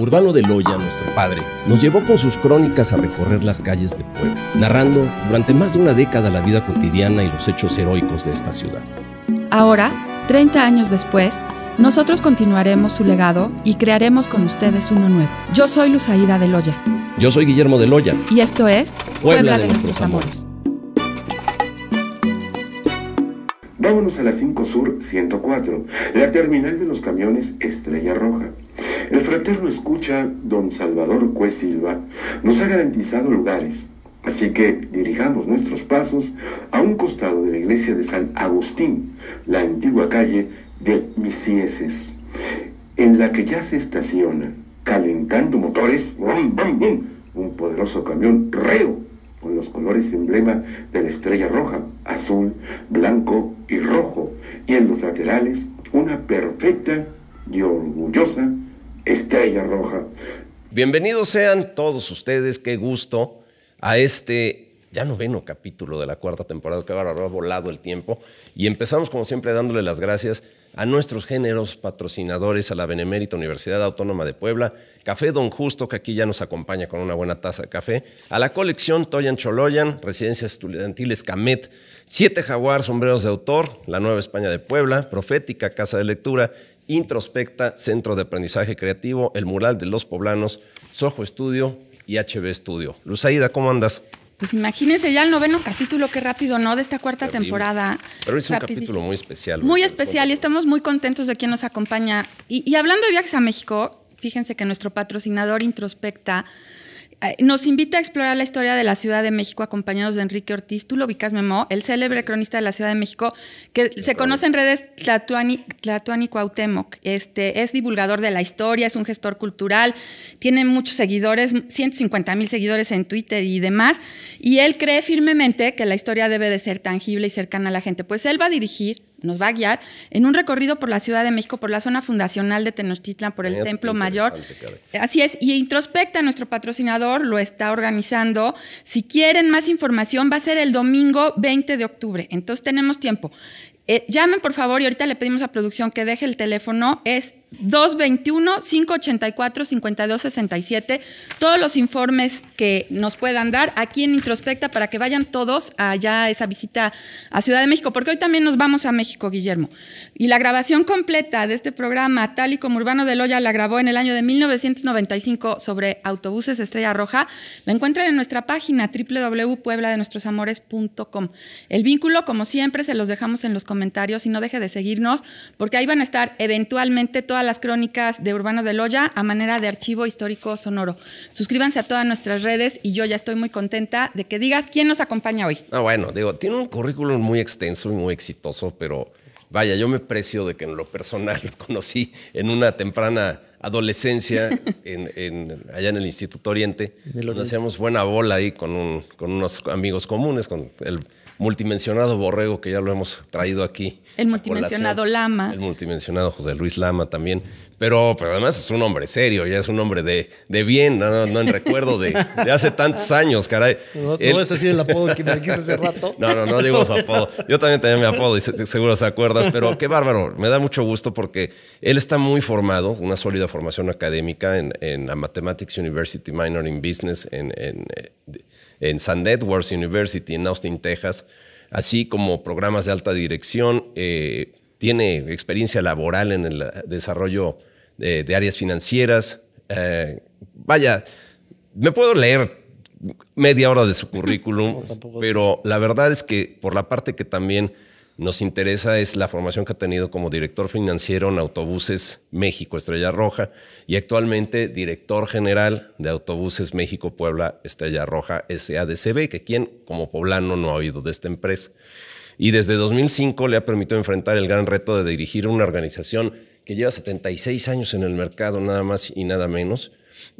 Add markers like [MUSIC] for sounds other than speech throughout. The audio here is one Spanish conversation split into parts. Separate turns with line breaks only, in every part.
Urbano de Loya, nuestro padre, nos llevó con sus crónicas a recorrer las calles de Puebla, narrando durante más de una década la vida cotidiana y los hechos heroicos de esta ciudad.
Ahora, 30 años después, nosotros continuaremos su legado y crearemos con ustedes uno nuevo. Yo soy Luzaída de Loya.
Yo soy Guillermo de Loya.
Y esto es
Puebla, de, nuestros, nuestros amores.
Vámonos a la 5 Sur 104, la terminal de los camiones Estrella Roja. El fraterno escucha, don Salvador Cue Silva, nos ha garantizado lugares, así que dirijamos nuestros pasos a un costado de la iglesia de San Agustín, la antigua calle de Misieses, en la que ya se estaciona, calentando motores, un poderoso camión reo con los colores emblema de la estrella roja, azul, blanco y rojo, y en los laterales una perfecta y orgullosa estrella roja.
Bienvenidos sean todos ustedes, qué gusto a este ya noveno capítulo de la cuarta temporada, que ahora ha volado el tiempo. Y empezamos, como siempre, dándole las gracias a nuestros géneros patrocinadores, a la Benemérita Universidad Autónoma de Puebla, Café Don Justo, que aquí ya nos acompaña con una buena taza de café, a la colección Toyan Choloyan, Residencias Estudiantiles Camet, Siete Jaguar, Sombreros de Autor, La Nueva España de Puebla, Profética, Casa de Lectura Introspecta, Centro de Aprendizaje Creativo, El Mural de los Poblanos, Sojo Estudio y HB Estudio. Luzaida, ¿cómo andas?
Pues imagínense ya el noveno capítulo, qué rápido, ¿no? De esta cuarta temporada.
Pero es un capítulo muy especial. Muy especial y
estamos muy contentos de quien nos acompaña. y hablando de viajes a México, fíjense que nuestro patrocinador Introspecta eh, nos invita a explorar la historia de la Ciudad de México acompañados de Enrique Ortiz. Tú lo el célebre cronista de la Ciudad de México, que se conoce en redes Tlatuani, Tlatuani Cuauhtémoc. Este, es divulgador de la historia, es un gestor cultural, tiene muchos seguidores, 150 mil seguidores en Twitter y demás. Y él cree firmemente que la historia debe de ser tangible y cercana a la gente. Pues él va a dirigir nos va a guiar en un recorrido por la Ciudad de México, por la zona fundacional de Tenochtitlan, por el Templo Mayor. Así es, y Introspecta, nuestro patrocinador, lo está organizando. Si quieren más información, va a ser el domingo 20 de octubre, entonces tenemos tiempo. Eh, llamen por favor y ahorita le pedimos a producción que deje el teléfono, 221-584-5267. Todos los informes que nos puedan dar aquí en Introspecta para que vayan todos allá a esa visita a Ciudad de México, porque hoy también nos vamos a México, Guillermo. Y la grabación completa de este programa, tal y como Urbano de Loya la grabó en el año de 1995 sobre autobuses Estrella Roja, la encuentran en nuestra página www.puebladenuestrosamores.com. El vínculo, como siempre, se los dejamos en los comentarios y no deje de seguirnos, porque ahí van a estar eventualmente todas las crónicas de Urbano de Loya a manera de archivo histórico sonoro. Suscríbanse a todas nuestras redes y yo ya estoy muy contenta de que digas quién nos acompaña hoy.
Ah, bueno, digo, tiene un currículum muy extenso y muy exitoso, pero vaya, yo me precio de que en lo personal conocí en una temprana adolescencia [LAUGHS] allá en el Instituto Oriente. Nos hacíamos buena bola ahí con, con unos amigos comunes, con el multimensionado Borrego, que ya lo hemos traído aquí.
El multimensionado Lama. El
multimensionado José Luis Lama también. Pero, pero además es un hombre serio, ya es un hombre de, bien, no, en recuerdo de, hace tantos años, caray. No, es el apodo que me
dijiste hace rato. [LAUGHS]
No, no, no digo su apodo. Yo también tenía mi apodo y seguro se acuerdas, pero qué bárbaro. Me da mucho gusto porque él está muy formado, una sólida formación académica en, la Mathematics University Minor in Business en, en, eh, en St. Edward's University en Austin, Texas, así como programas de alta dirección. Eh, tiene experiencia laboral en el desarrollo eh, de, áreas financieras. Eh, vaya, me puedo leer media hora de su [LAUGHS] currículum, pero la verdad es que por la parte que también nos interesa es la formación que ha tenido como director financiero en Autobuses México Estrella Roja y actualmente director general de Autobuses México Puebla Estrella Roja SADCB, que quien como poblano no ha oído de esta empresa y desde 2005 le ha permitido enfrentar el gran reto de dirigir una organización que lleva 76 años en el mercado, nada más y nada menos.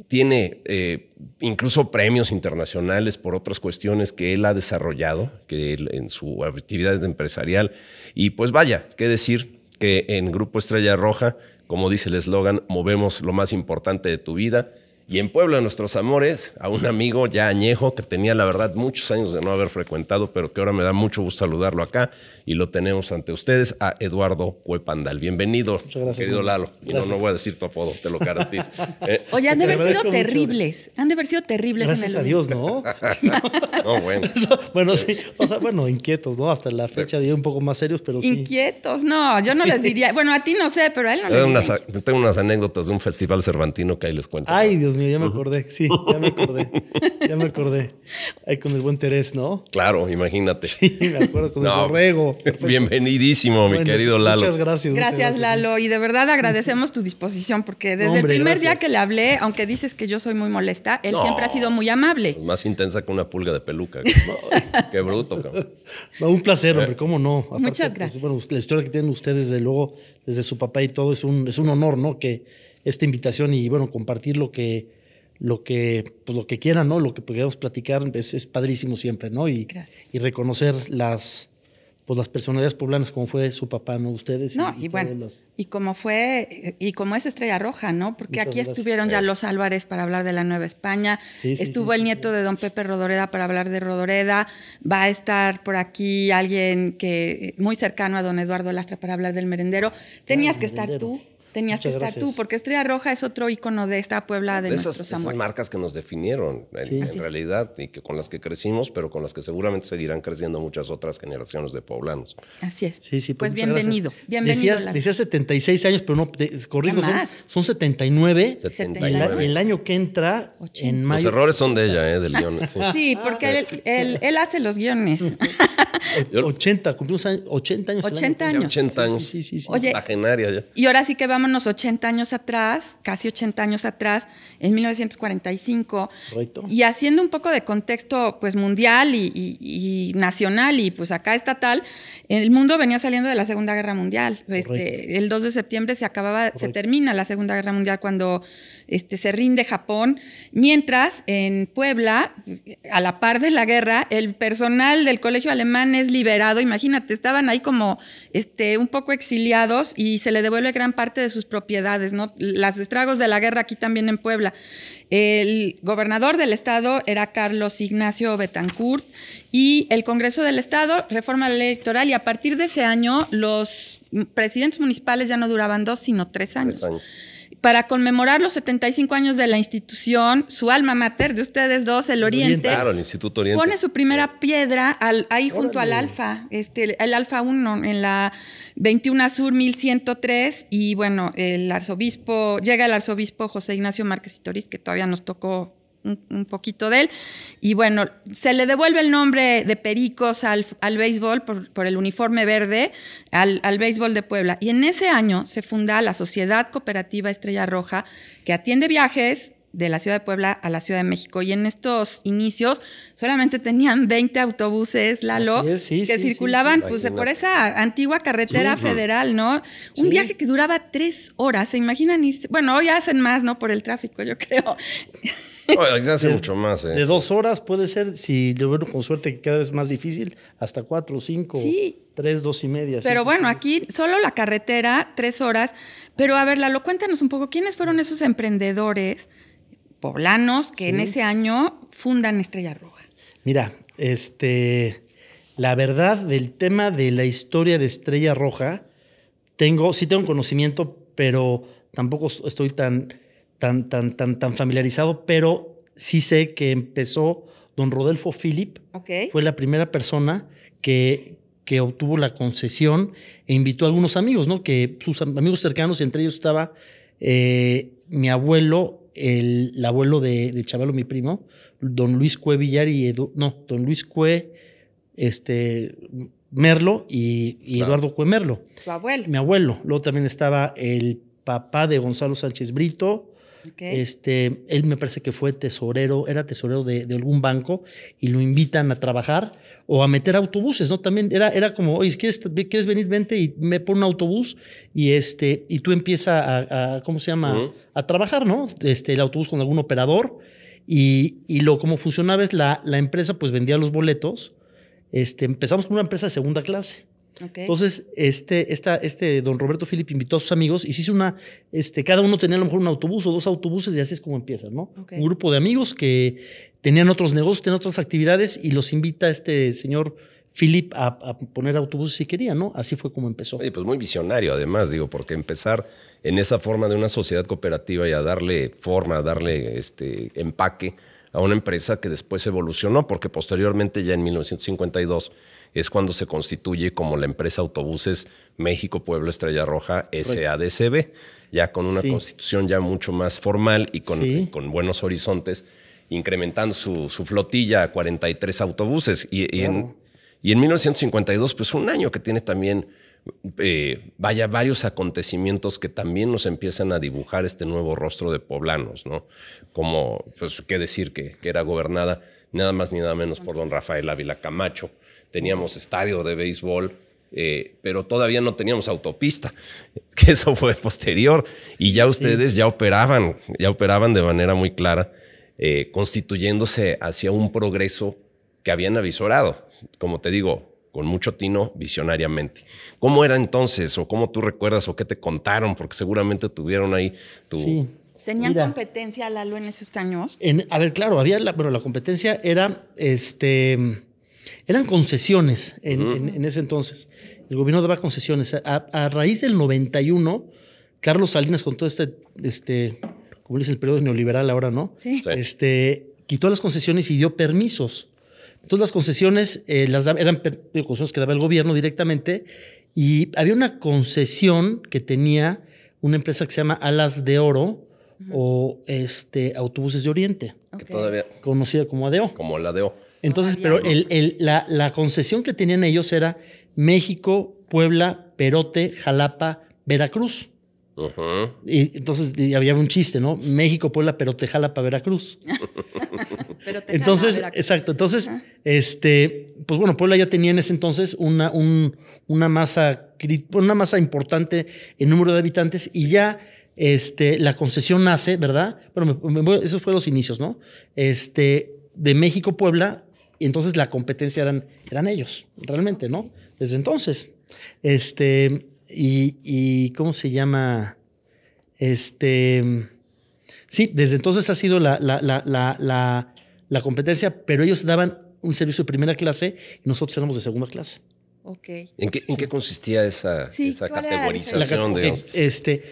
Tiene eh, incluso premios internacionales por otras cuestiones que él ha desarrollado, que en su actividad empresarial. Y pues vaya, qué decir que en Grupo Estrella Roja, como dice el eslogan, movemos lo más importante de tu vida y en Puebla, nuestros amores, a un amigo ya añejo que tenía la verdad muchos años de no haber frecuentado, pero que ahora me da mucho gusto saludarlo acá y lo tenemos ante ustedes, a Eduardo Cuepandal. Bienvenido, gracias, querido Lalo. Y no, no voy a decir tu apodo, te lo garantizo. [LAUGHS] Eh, Oye, han de haber sido
terribles. Han de haber sido terribles gracias en el a
Dios, ¿no? [LAUGHS] no, bueno. [LAUGHS] bueno, sí. O sea, bueno,
inquietos, ¿no? Hasta la fecha de un poco más serios, pero
sí. Inquietos, no, yo no les diría. Bueno, a ti no sé, pero a él no le diría.
Tengo unas anécdotas de un festival cervantino que ahí les cuento. Ay,
Dios ya me acordé. Sí, ya me acordé. Ya me acordé. Ahí con el buen Terés, ¿no?
Claro, imagínate. Sí, me acuerdo con el correo. [LAUGHS] Bienvenidísimo, mi querido Lalo. Muchas
gracias. Gracias, Lalo.
Y de verdad agradecemos tu disposición, porque desde el primer día que le hablé, aunque dices que yo soy muy molesta, él siempre ha sido muy amable.
Pues más intensa que una pulga de peluca. [LAUGHS] qué bruto, cabrón. un placer, eh. hombre,
cómo no.
Muchas pues, gracias.
bueno, la historia que tienen ustedes, desde luego, desde su papá y todo, es un, es un honor, ¿no? Que, esta invitación y bueno, compartir lo que, lo que, pues lo que quieran, ¿no? Lo que podamos platicar es, padrísimo siempre, ¿no? Y, y reconocer las, pues las personalidades poblanas, como fue su papá, ¿no? Ustedes. No, y, bueno,
y como fue, y como es Estrella Roja, ¿no? Porque aquí estuvieron ya los Álvarez para hablar de la Nueva España, estuvo el nieto de don Pepe Rodoreda para hablar de Rodoreda, va a estar por aquí alguien que muy cercano a don Eduardo Lastra para hablar del merendero. Tenías que estar tú tenías que estar tú, porque Estrella Roja es otro icono de esta Puebla de, esas, nuestros amores. esas
marcas que nos definieron en, realidad y que con las que crecimos, pero con las que seguramente seguirán creciendo muchas otras generaciones de poblanos.
Así es.
pues, bienvenido. Pues gracias. Bienvenido. Decías, 76 años, pero no, son, 79.
79.
El, año que entra, en mayo. Los
errores son de ella, ¿eh? del guion. Sí, sí
porque él, él, él, hace los guiones. [LAUGHS]
80, cumplimos 80 años. 80
años.
80 años. Sí, sí, sí.
Y ahora sí que vámonos 80 años atrás, casi 80 años atrás, en 1945. Correcto. Y haciendo un poco de contexto pues mundial y, nacional y pues acá estatal, el mundo venía saliendo de la Segunda Guerra Mundial. Este, el 2 de septiembre se acababa, se termina la Segunda Guerra Mundial cuando este, se rinde Japón, mientras en Puebla, a la par de la guerra, el personal del colegio alemán es liberado, imagínate, estaban ahí como este, un poco exiliados y se le devuelve gran parte de sus propiedades, ¿no? Las estragos de la guerra aquí también en Puebla. El gobernador del estado era Carlos Ignacio Betancourt y el Congreso del Estado reforma la ley electoral y a partir de ese año los presidentes municipales ya no duraban dos, sino Tres años para conmemorar los 75 años de la institución, su alma mater de ustedes dos, el Oriente, pone su primera piedra ahí junto al Alfa, este, el Alfa 1 en la 21 Sur 1103 y bueno, el arzobispo, llega el arzobispo José Ignacio Márquez y Toriz, que todavía nos tocó un, poquito de él. Y bueno, se le devuelve el nombre de Pericos al, al béisbol por, el uniforme verde, al, al, béisbol de Puebla. Y en ese año se funda la Sociedad Cooperativa Estrella Roja, que atiende viajes de la Ciudad de Puebla a la Ciudad de México. Y en estos inicios solamente tenían 20 autobuses, Lalo, que circulaban pues, por esa antigua carretera federal, ¿no? Un viaje que duraba tres horas, se imaginan irse. Bueno, hoy hacen más, ¿no? Por el tráfico, yo creo
se hace mucho más. Eh, de dos horas puede ser,
si lo veo con suerte, que cada vez más difícil, hasta cuatro, cinco, tres, dos y media. Pero
bueno, aquí solo la carretera, tres horas. Pero a ver, Lalo, cuéntanos un poco, ¿quiénes fueron esos emprendedores poblanos que en ese año fundan Estrella Roja?
Mira, este, la verdad del tema de la historia de Estrella Roja, tengo, sí tengo conocimiento, pero tampoco estoy tan tan, tan, tan, tan familiarizado, pero sí sé que empezó don Rodolfo Filip, Fue la primera persona que, que obtuvo la concesión e invitó a algunos amigos, ¿no? Que sus amigos cercanos, entre ellos estaba eh, mi abuelo, el, abuelo de, de, mi primo, don Luis Cue Villar y no, don Luis Cue, este, Merlo y, Eduardo Cue Merlo. Tu abuelo. Mi abuelo. Luego también estaba el papá de Gonzalo Sánchez Brito, este, él me parece que fue tesorero, era tesorero de, algún banco y lo invitan a trabajar o a meter autobuses, ¿no? También era, era como, oye, ¿quieres, ¿quieres venir? Vente y me pone un autobús y, este, y tú empiezas a, ¿cómo se llama? A trabajar, ¿no? Este, el autobús con algún operador y, y lo, como funcionaba es la, la empresa pues vendía los boletos. Este, empezamos con una empresa de segunda clase. Entonces, este, este don Roberto Philip invitó a sus amigos y se hizo una, este, cada uno tenía a lo mejor un autobús o dos autobuses y así es como empiezan ¿no? Un grupo de amigos que tenían otros negocios, tenían otras actividades y los invita este señor Philip a, poner autobuses si quería, ¿no? Así fue
como empezó. pues muy visionario además, digo, porque empezar en esa forma de una sociedad cooperativa y a darle forma, a darle este empaque, a una empresa que después evolucionó, porque posteriormente ya en 1952 es cuando se constituye como la empresa Autobuses México Pueblo Estrella Roja SADCB, ya con una constitución ya mucho más formal y con, buenos horizontes, incrementando su, flotilla a 43 autobuses. Y, en, y en 1952, pues un año que tiene también eh, vaya, varios acontecimientos que también nos empiezan a dibujar este nuevo rostro de poblanos, ¿no? Como, pues, qué decir, que, era gobernada nada más ni nada menos por don Rafael Ávila Camacho. Teníamos estadio de béisbol, eh, pero todavía no teníamos autopista, [LAUGHS] que eso fue posterior. Y ya ustedes ya operaban, ya operaban de manera muy clara, eh, constituyéndose hacia un progreso que habían avisorado. Como te digo, con mucho tino visionariamente. ¿Cómo era entonces o cómo tú recuerdas o qué te contaron? Porque seguramente tuvieron ahí tu... Sí.
¿Tenían competencia, Lalo, en esos años?
a ver, claro, había, la, la competencia era,
este, eran concesiones en, ese entonces. El gobierno daba concesiones. A, raíz del 91, Carlos Salinas, con todo este, este, como dice el periodo neoliberal ahora, ¿no? Sí. Este, quitó las concesiones y dio permisos. Entonces las concesiones eh, eran concesiones que daba el gobierno directamente y había una concesión que tenía una empresa que se llama Alas de Oro o este Autobuses de Oriente. Conocida como ADO.
Como la ADO.
Entonces, pero la concesión que tenían ellos era México, Puebla, Perote, Jalapa, Veracruz. Y entonces había un chiste, ¿no? México, Puebla, pero te jala para Veracruz. [LAUGHS] pero te entonces, Veracruz. exacto. Entonces, este, pues bueno, Puebla ya tenía en ese entonces una, un, una, masa, una masa importante en número de habitantes y ya este, la concesión nace, ¿verdad? Bueno, esos fueron los inicios, ¿no? Este, de México, Puebla, y entonces la competencia eran, eran ellos, realmente, ¿no? Desde entonces. Este, y, ¿cómo se llama? Este, mm, sí, desde entonces ha sido la, la, competencia, pero ellos daban un servicio de primera clase y nosotros éramos de segunda clase.
¿En, qué, consistía esa, esa categorización?
Este,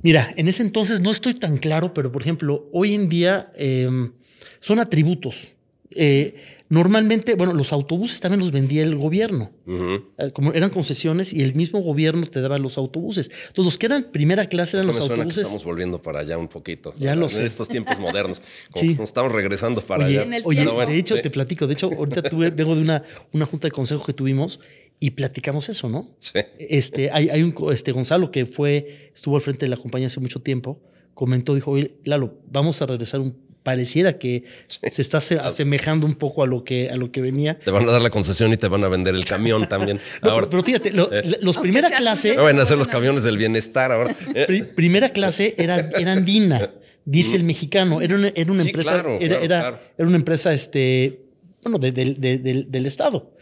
mira, en ese entonces no estoy tan claro, pero por ejemplo, hoy en día em, son atributos. Eh, Normalmente, bueno, los autobuses también los vendía el gobierno.
Eh,
como eran concesiones y el mismo gobierno te daba los autobuses. Entonces, los que eran primera clase eran los autobuses. Que estamos
volviendo para allá un poquito. Ya lo en En estos tiempos modernos. [LAUGHS] nos estamos regresando para allá. Oye, de hecho, te platico. De hecho, ahorita
vengo de una, una junta de consejo que tuvimos y platicamos eso, ¿no? Sí. Este, hay, un este Gonzalo que fue, estuvo al frente de la compañía hace mucho tiempo, comentó, dijo, oye, Lalo, vamos a regresar un pareciera que se está asemejando un poco a lo
que a lo que venía. Te van a dar la concesión y te van a vender el camión también. [LAUGHS] ahora. Pero, fíjate, eh.
los primera clase. No van a hacer los
camiones del bienestar ahora.
[LAUGHS] primera clase era, andina, dice el mexicano. Era una, era una empresa. era, una empresa este, bueno, del, Estado.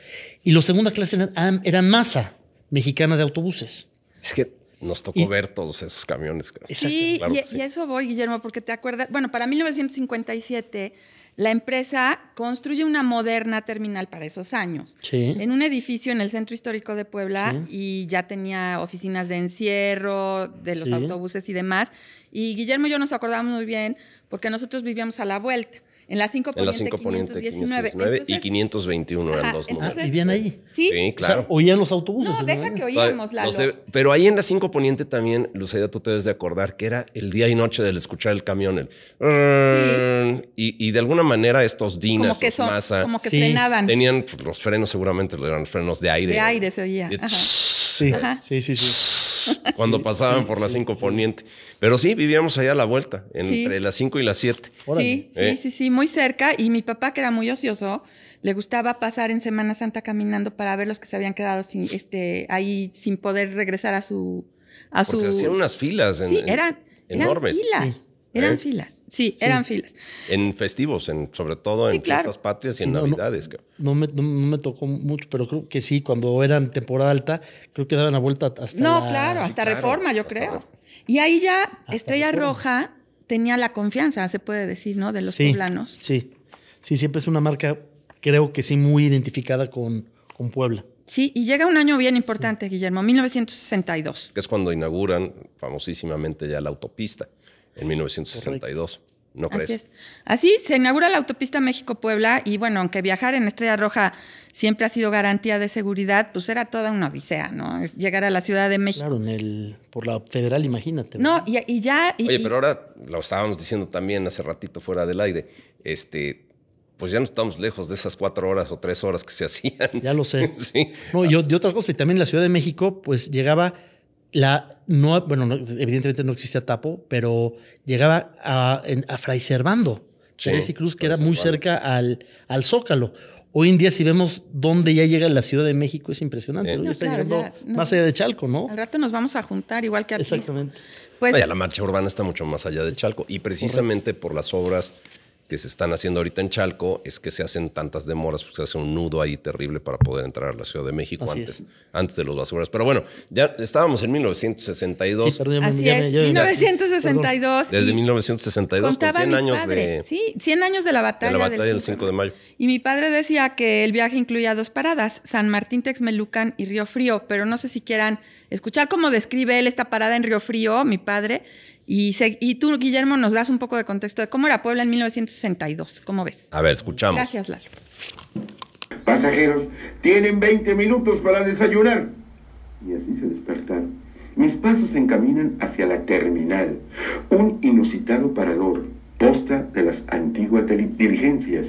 Y los segunda clase era masa mexicana de
autobuses. Es que nos tocó ver todos esos camiones. Sí, y,
eso voy, Guillermo, porque te acuerdas, bueno, para 1957 la empresa construye una moderna terminal para esos años. Sí. En un edificio en el centro histórico de Puebla y ya tenía oficinas de encierro, de los autobuses y demás. Y Guillermo y yo nos acordamos muy bien porque nosotros vivíamos a la vuelta. En la 5 Poniente, poniente 519. y
521 eran dos números. Ah, ¿Y ¿Vivían ahí?
Sí, sí claro.
oían los autobuses. No,
deja que
oíamos, la
pero ahí en la 5 Poniente también, Lucía, tú te debes de acordar que era el día y noche del escuchar el camión. El, y, y, de alguna manera estos dinas, como masa, como que frenaban. Tenían pues, los frenos seguramente, eran frenos de aire. De aire
se oía. Sí,
sí, sí. [LAUGHS] cuando pasaban por la Cinco Poniente. Pero sí, vivíamos allá a la vuelta, entre las 5 y las 7. Sí, eh. sí,
sí, muy cerca. Y mi papá, que era muy ocioso, le gustaba pasar en Semana Santa caminando para ver los que se habían quedado sin, este, ahí sin poder regresar a su...
A su. hacían unas filas. eran, enormes. filas. Eran ¿Eh?
filas, sí, eran filas.
En festivos, en, sobre todo en fiestas patrias y en navidades.
No, me, tocó mucho, pero creo que sí, cuando eran temporada alta, creo que daban la vuelta hasta No, claro, hasta Reforma, yo creo.
Y ahí ya Estrella Roja tenía la confianza, se puede decir, ¿no? De los poblanos.
Sí, sí, siempre es una marca, creo que sí, muy identificada con, con Puebla.
Sí, y llega un año bien importante, Guillermo,
1962. Que es cuando inauguran famosísimamente ya la autopista en 1962. ¿No crees?
Así, se inaugura la autopista México-Puebla y bueno, aunque viajar en Estrella Roja siempre ha sido garantía de seguridad, pues era toda una odisea, ¿no? llegar a la Ciudad de México.
Claro, el, por la federal, imagínate.
No,
y, y, ya...
Oye, pero ahora lo estábamos diciendo también hace ratito fuera del aire, este, pues ya no estamos lejos de esas cuatro horas o tres horas que se [LAUGHS] hacían. Ya lo sé.
No, y, y otra cosa, y también la Ciudad de México, pues llegaba la, no, bueno, evidentemente no existía Tapo, pero llegaba a, a Fray Servando, Cruz, que era muy cerca al, al Zócalo. Hoy en día, si vemos dónde ya llega la Ciudad de México, es impresionante. Eh. está llegando más allá de
Chalco, ¿no? Al rato nos vamos a juntar, igual que a Exactamente. Pues la
marcha urbana está mucho más allá de Chalco. Y precisamente por las obras que se están haciendo ahorita en Chalco es que se hacen tantas demoras, porque se hace un nudo ahí terrible para poder entrar a la Ciudad de México antes, antes de los basureros. Pero bueno, ya estábamos en 1962. Así es,
1962. Desde
1962, con 100 años
de... la batalla, la batalla del, 5 de mayo. Y mi padre decía que el viaje incluía dos paradas, San Martín, Texmelucan y Río Frío, pero no sé si quieran escuchar cómo describe él esta parada en Río Frío, mi padre, y, tú, Guillermo, nos das un poco de contexto de cómo era Puebla en 1962. ¿Cómo ves?
A ver, escuchamos. Gracias,
Lalo.
Pasajeros, tienen 20 minutos para desayunar. Y así se despertaron. Mis pasos se encaminan hacia la terminal, un inusitado parador, posta de las antiguas diligencias,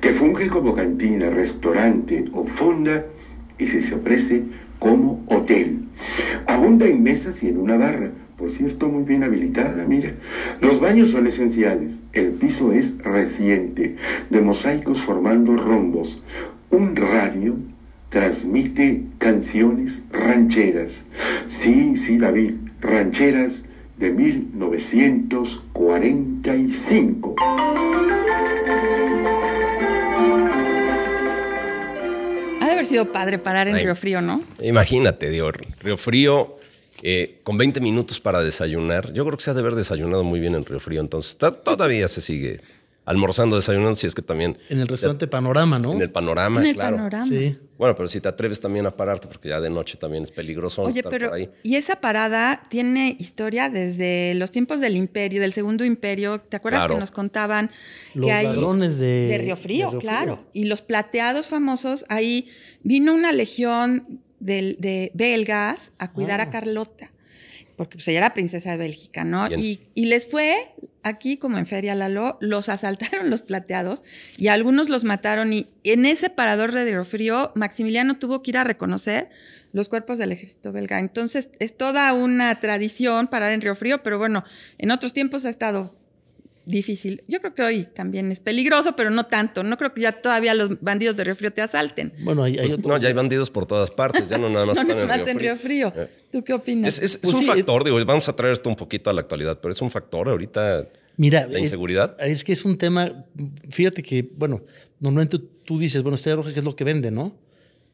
que funge como cantina, restaurante o fonda y se, se ofrece como hotel. Abunda en mesas y en una barra por cierto, muy bien habilitada, mira. Los baños son esenciales. El piso es reciente, de mosaicos formando rombos. Un radio transmite canciones rancheras. Sí, sí, David, rancheras de 1945.
Ha de haber sido padre parar en Río Frío, ¿no?
Imagínate, Dios, Río Frío, eh, con 20 minutos para desayunar. Yo creo que se ha de haber desayunado muy bien en Río Frío, entonces todavía se sigue almorzando, desayunando, si es que también... En el restaurante Panorama, ¿no? En el Panorama, en el Panorama. Sí. Bueno, pero si te atreves también a pararte, porque ya de noche también es peligroso estar pero,
Y esa parada tiene historia desde los tiempos del imperio, del segundo imperio. ¿Te acuerdas que nos contaban que hay ladrones
de, de Río Frío, claro.
Y los plateados famosos, ahí vino una legión de, de belgas a cuidar a ah. Carlota, porque pues ella era princesa de Bélgica, ¿no? Y, les fue aquí como en Feria Lalo, los asaltaron [LAUGHS] los plateados y algunos los mataron y en ese parador de Frío Maximiliano tuvo que ir a reconocer los cuerpos del ejército belga. Entonces es toda una tradición parar en Río Frío, pero bueno, en otros tiempos ha estado difícil. Yo creo que hoy también es peligroso, pero no tanto. No creo que ya todavía los bandidos de Río Frío te asalten.
Bueno, hay, pues, No, ya hay bandidos por todas partes, ya no nada [LAUGHS] más no, están en, Río
Frío. Eh. ¿Tú qué opinas? Es, pues un factor,
digo, vamos a traer esto un poquito a la actualidad, pero es un factor ahorita.
Mira, la inseguridad.
Es, que es un tema, fíjate que, bueno, normalmente tú dices,
bueno, estrella roja, ¿qué es lo que vende, no?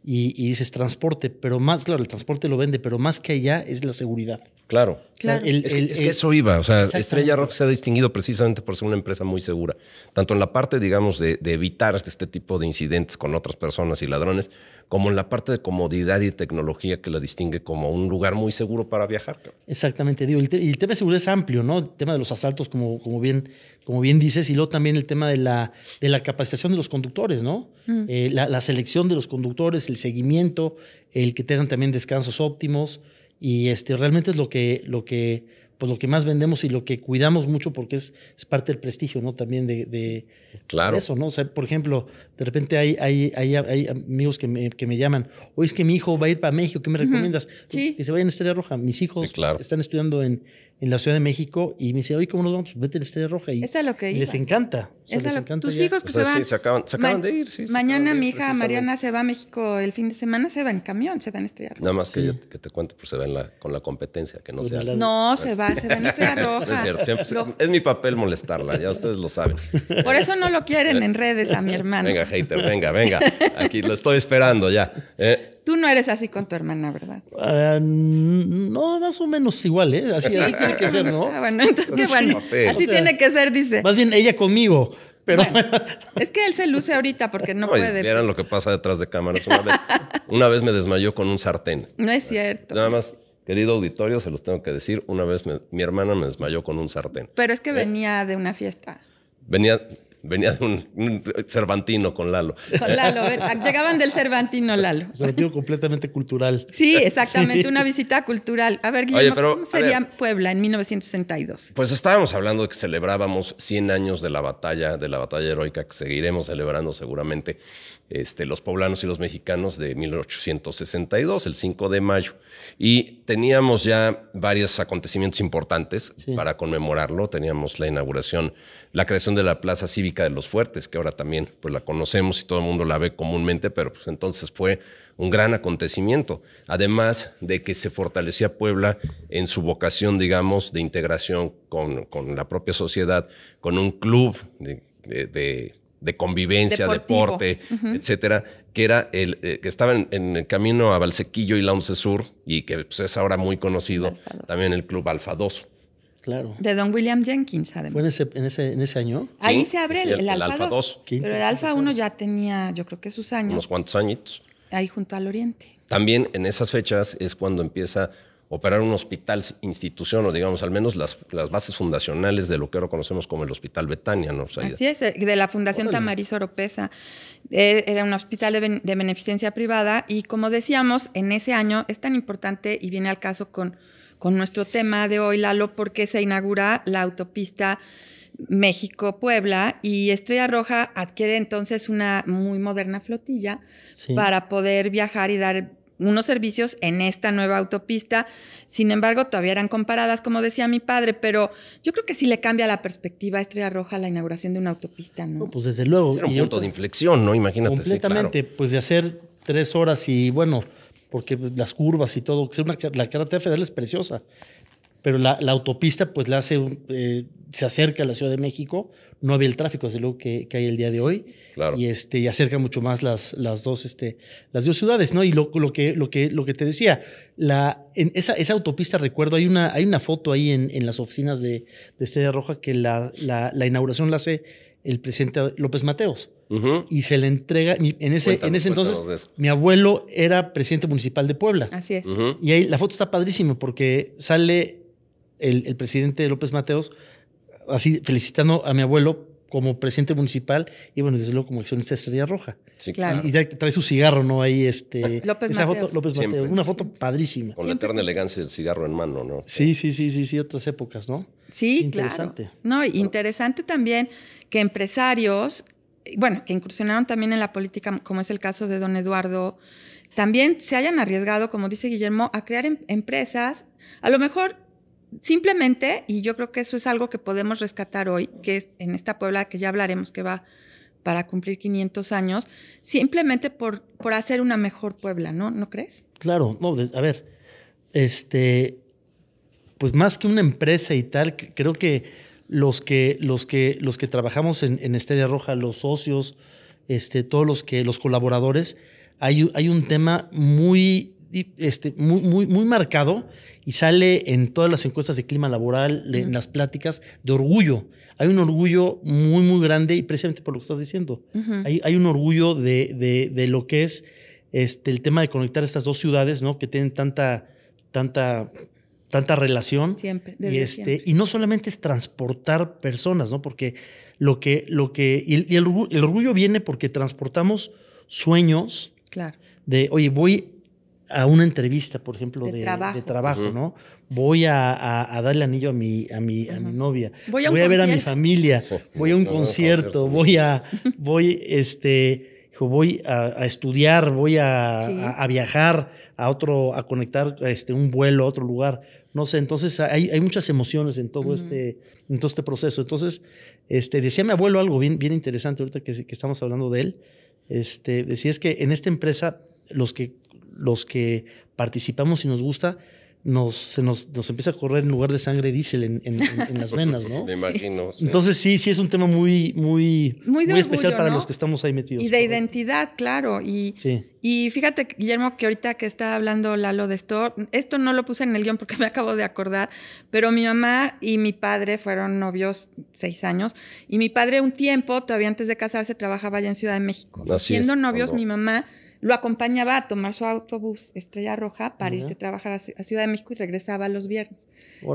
y, dices transporte, pero más, claro, el transporte lo vende, pero más que allá es la seguridad.
Claro. claro. El, es, que, eso iba. O sea, Estrella Rock se ha distinguido precisamente por ser una empresa muy segura, tanto en la parte, digamos, de evitar este tipo de incidentes con otras personas y ladrones, como en la parte de comodidad y tecnología que la distingue como un lugar muy seguro para viajar.
Exactamente, digo, y el, tema de seguridad es amplio, ¿no? El tema de los asaltos, como, como, bien, como bien dices, y luego también el tema de la, de la capacitación de los conductores, ¿no? Mm. Eh, la, selección de los conductores, el seguimiento, el que tengan también descansos óptimos, y este, realmente es lo que, lo que pues lo que más vendemos y lo que cuidamos mucho porque es, parte del prestigio, ¿no? También de, claro. eso, ¿no? O sea, por ejemplo, de repente hay, hay, hay, amigos que me, llaman, oye, es que mi hijo va a ir para México, ¿qué me recomiendas? sí. Que se vaya en Estrella Roja. Mis hijos están estudiando en, en la Ciudad de México y me dice, oye, ¿cómo nos vamos? Pues vete a la
Estrella Roja. Y, lo que les encanta. les encanta tus hijos que pues, se Sí, se acaban, de ir,
sí. Mañana mi hija Mariana se va a México el fin de semana, se va en camión, se va en Estrella Roja.
Nada más que, que te cuente, pues se va con la competencia, que no sea. La... No, se va, se va en Estrella [LAUGHS] Roja. es, cierto, siempre, es mi papel molestarla, ya ustedes lo saben. [LAUGHS]
Por eso no lo quieren en eh, redes a mi hermano. Venga,
hater, venga, venga. Aquí lo estoy esperando ya. Eh.
Tú no eres así con tu hermana, ¿verdad?
Ah, no, más o menos igual, ¿eh? Así, tiene que ser, ¿no? [LAUGHS] Ah, bueno, entonces, bueno. Así tiene
que ser, dice.
Más bien ella conmigo. Pero
[LAUGHS] es que él se luce ahorita porque no, puede. Vieran
lo que pasa detrás de cámaras. Una vez, una vez me desmayó con un sartén.
No es cierto.
Nada más, querido auditorio, se los tengo que decir. Una vez mi hermana me desmayó con un sartén.
Pero es que ¿Eh? venía de una fiesta.
Venía, venía de un, Cervantino con Lalo. Con Lalo,
llegaban del Cervantino, Lalo.
Cervantino completamente cultural. Sí, exactamente, una
visita cultural. A ver, Guillermo, ¿cómo sería Puebla en 1962?
Pues estábamos hablando de que celebrábamos 100 años de la batalla, de la batalla heroica que seguiremos celebrando seguramente. Este, los poblanos y los mexicanos de 1862, el 5 de mayo. Y teníamos ya varios acontecimientos importantes para conmemorarlo. Teníamos la inauguración, la creación de la Plaza Cívica de los Fuertes, que ahora también pues, la conocemos y todo el mundo la ve comúnmente, pero pues, entonces fue un gran acontecimiento. Además de que se fortalecía Puebla en su vocación, digamos, de integración con, con la propia sociedad, con un club de de convivencia, deporte, etcétera, que era el eh, que estaba en, el camino a Valsequillo y la Once Sur y que pues, es ahora muy conocido también el Club Alfa 2, Claro.
De Don William Jenkins, además.
¿Fue en ese, año? Ahí se abre el, Alfa, Alfa 2. Pero el Alfa
1 ya tenía, yo creo que sus años. Unos
cuantos añitos.
Ahí junto al Oriente.
También en esas fechas es cuando empieza operar un hospital institución, o digamos, al menos las, bases fundacionales de lo que ahora conocemos como el Hospital Betania, ¿no? Así
es, eh, de la Fundación Tamariz Oropesa. Eh, era un hospital de, beneficencia privada y como decíamos, en ese año es tan importante y viene al caso con, con nuestro tema de hoy, Lalo, porque se inaugura la autopista México-Puebla y Estrella Roja adquiere entonces una muy moderna flotilla para poder viajar y dar unos servicios en esta nueva autopista. Sin embargo, todavía eran comparadas, como decía mi padre, pero yo creo que sí le cambia la perspectiva a Estrella Roja la inauguración de una autopista, ¿no? pues
desde luego. Era un punto de inflexión, ¿no? Imagínate.
Completamente,
pues de hacer tres horas y bueno, porque las curvas y todo, la carretera federal es preciosa pero la, autopista pues la hace, eh, se acerca a la Ciudad de México, no había el tráfico desde luego que, hay el día de hoy, claro. y, este, y acerca mucho más las, las, dos, este, las dos ciudades, ¿no? Y lo, lo, que, lo, que, lo que te decía, la, en esa, esa autopista, recuerdo, hay una, hay una foto ahí en, en las oficinas de, de Estrella Roja que la, la, inauguración la hace el presidente López Mateos. Y se le entrega, en ese, en ese entonces, mi abuelo era presidente municipal de Puebla. Así es. Y ahí la foto está padrísima porque sale el, presidente López Mateos, así felicitando a mi abuelo como presidente municipal y bueno, desde luego como accionista Estrella Roja. Sí, claro. Y trae su cigarro, ¿no? Ahí este. [LAUGHS] López esa foto, López Mateos. Una foto
padrísima. Con la eterna elegancia del cigarro en mano, ¿no? Sí, sí, sí, sí, sí, otras épocas, ¿no?
Sí, interesante. No, interesante también que empresarios, bueno, que incursionaron también en la política, como es el caso de don Eduardo, también se hayan arriesgado, como dice Guillermo, a crear em-, empresas, a lo mejor simplemente, y yo creo que eso es algo que podemos rescatar hoy, que es en esta Puebla que ya hablaremos que va para cumplir 500 años, simplemente por, por hacer una mejor Puebla, ¿no? ¿No crees?
Claro, no, a ver, este, pues más que una empresa y tal, creo que los que, los que, los que trabajamos en, en Estrella Roja, los socios, este, todos los que, los colaboradores, hay, hay un tema muy, este, muy, muy, muy marcado y sale en todas las encuestas de clima laboral, en las pláticas, de orgullo. Hay un orgullo muy, muy grande y precisamente por lo que estás diciendo. hay, un orgullo de, de, lo que es este, el tema de conectar estas dos ciudades, ¿no? Que tienen tanta, tanta, tanta relación. Siempre, y, este, y no solamente es transportar personas, ¿no? Porque lo que, lo que, y el, orgullo, viene porque transportamos sueños. Claro. De, oye, voy a una entrevista, por ejemplo, de, trabajo, ¿no? Voy a, darle anillo a mi, a mi, novia, voy a, ver a mi familia, voy a un concierto, voy a, voy, este, voy a, estudiar, voy a, viajar a otro, a conectar este, un vuelo a otro lugar. No sé, entonces hay, muchas emociones en todo, este, en todo este proceso. Entonces, este, decía mi abuelo algo bien, interesante ahorita que, que estamos hablando de él. Este, decía es que en esta empresa los que los que participamos y nos gusta, nos, se nos, empieza a correr en lugar de sangre diésel en, en, las [LAUGHS] venas, ¿no? Me
imagino. Entonces
sí, sí es un tema muy, muy, muy, especial para los que estamos ahí metidos. Y de
identidad, claro. Y, y fíjate, Guillermo, que ahorita que está hablando Lalo de esto, esto no lo puse en el guión porque [LAUGHS] me acabo de acordar, pero mi mamá y mi padre fueron novios seis años y mi padre un tiempo, todavía antes de casarse, trabajaba allá en Ciudad de México. Siendo novios, mi mamá lo acompañaba a tomar su autobús Estrella Roja para irse a trabajar a, Ciudad de México y regresaba los viernes.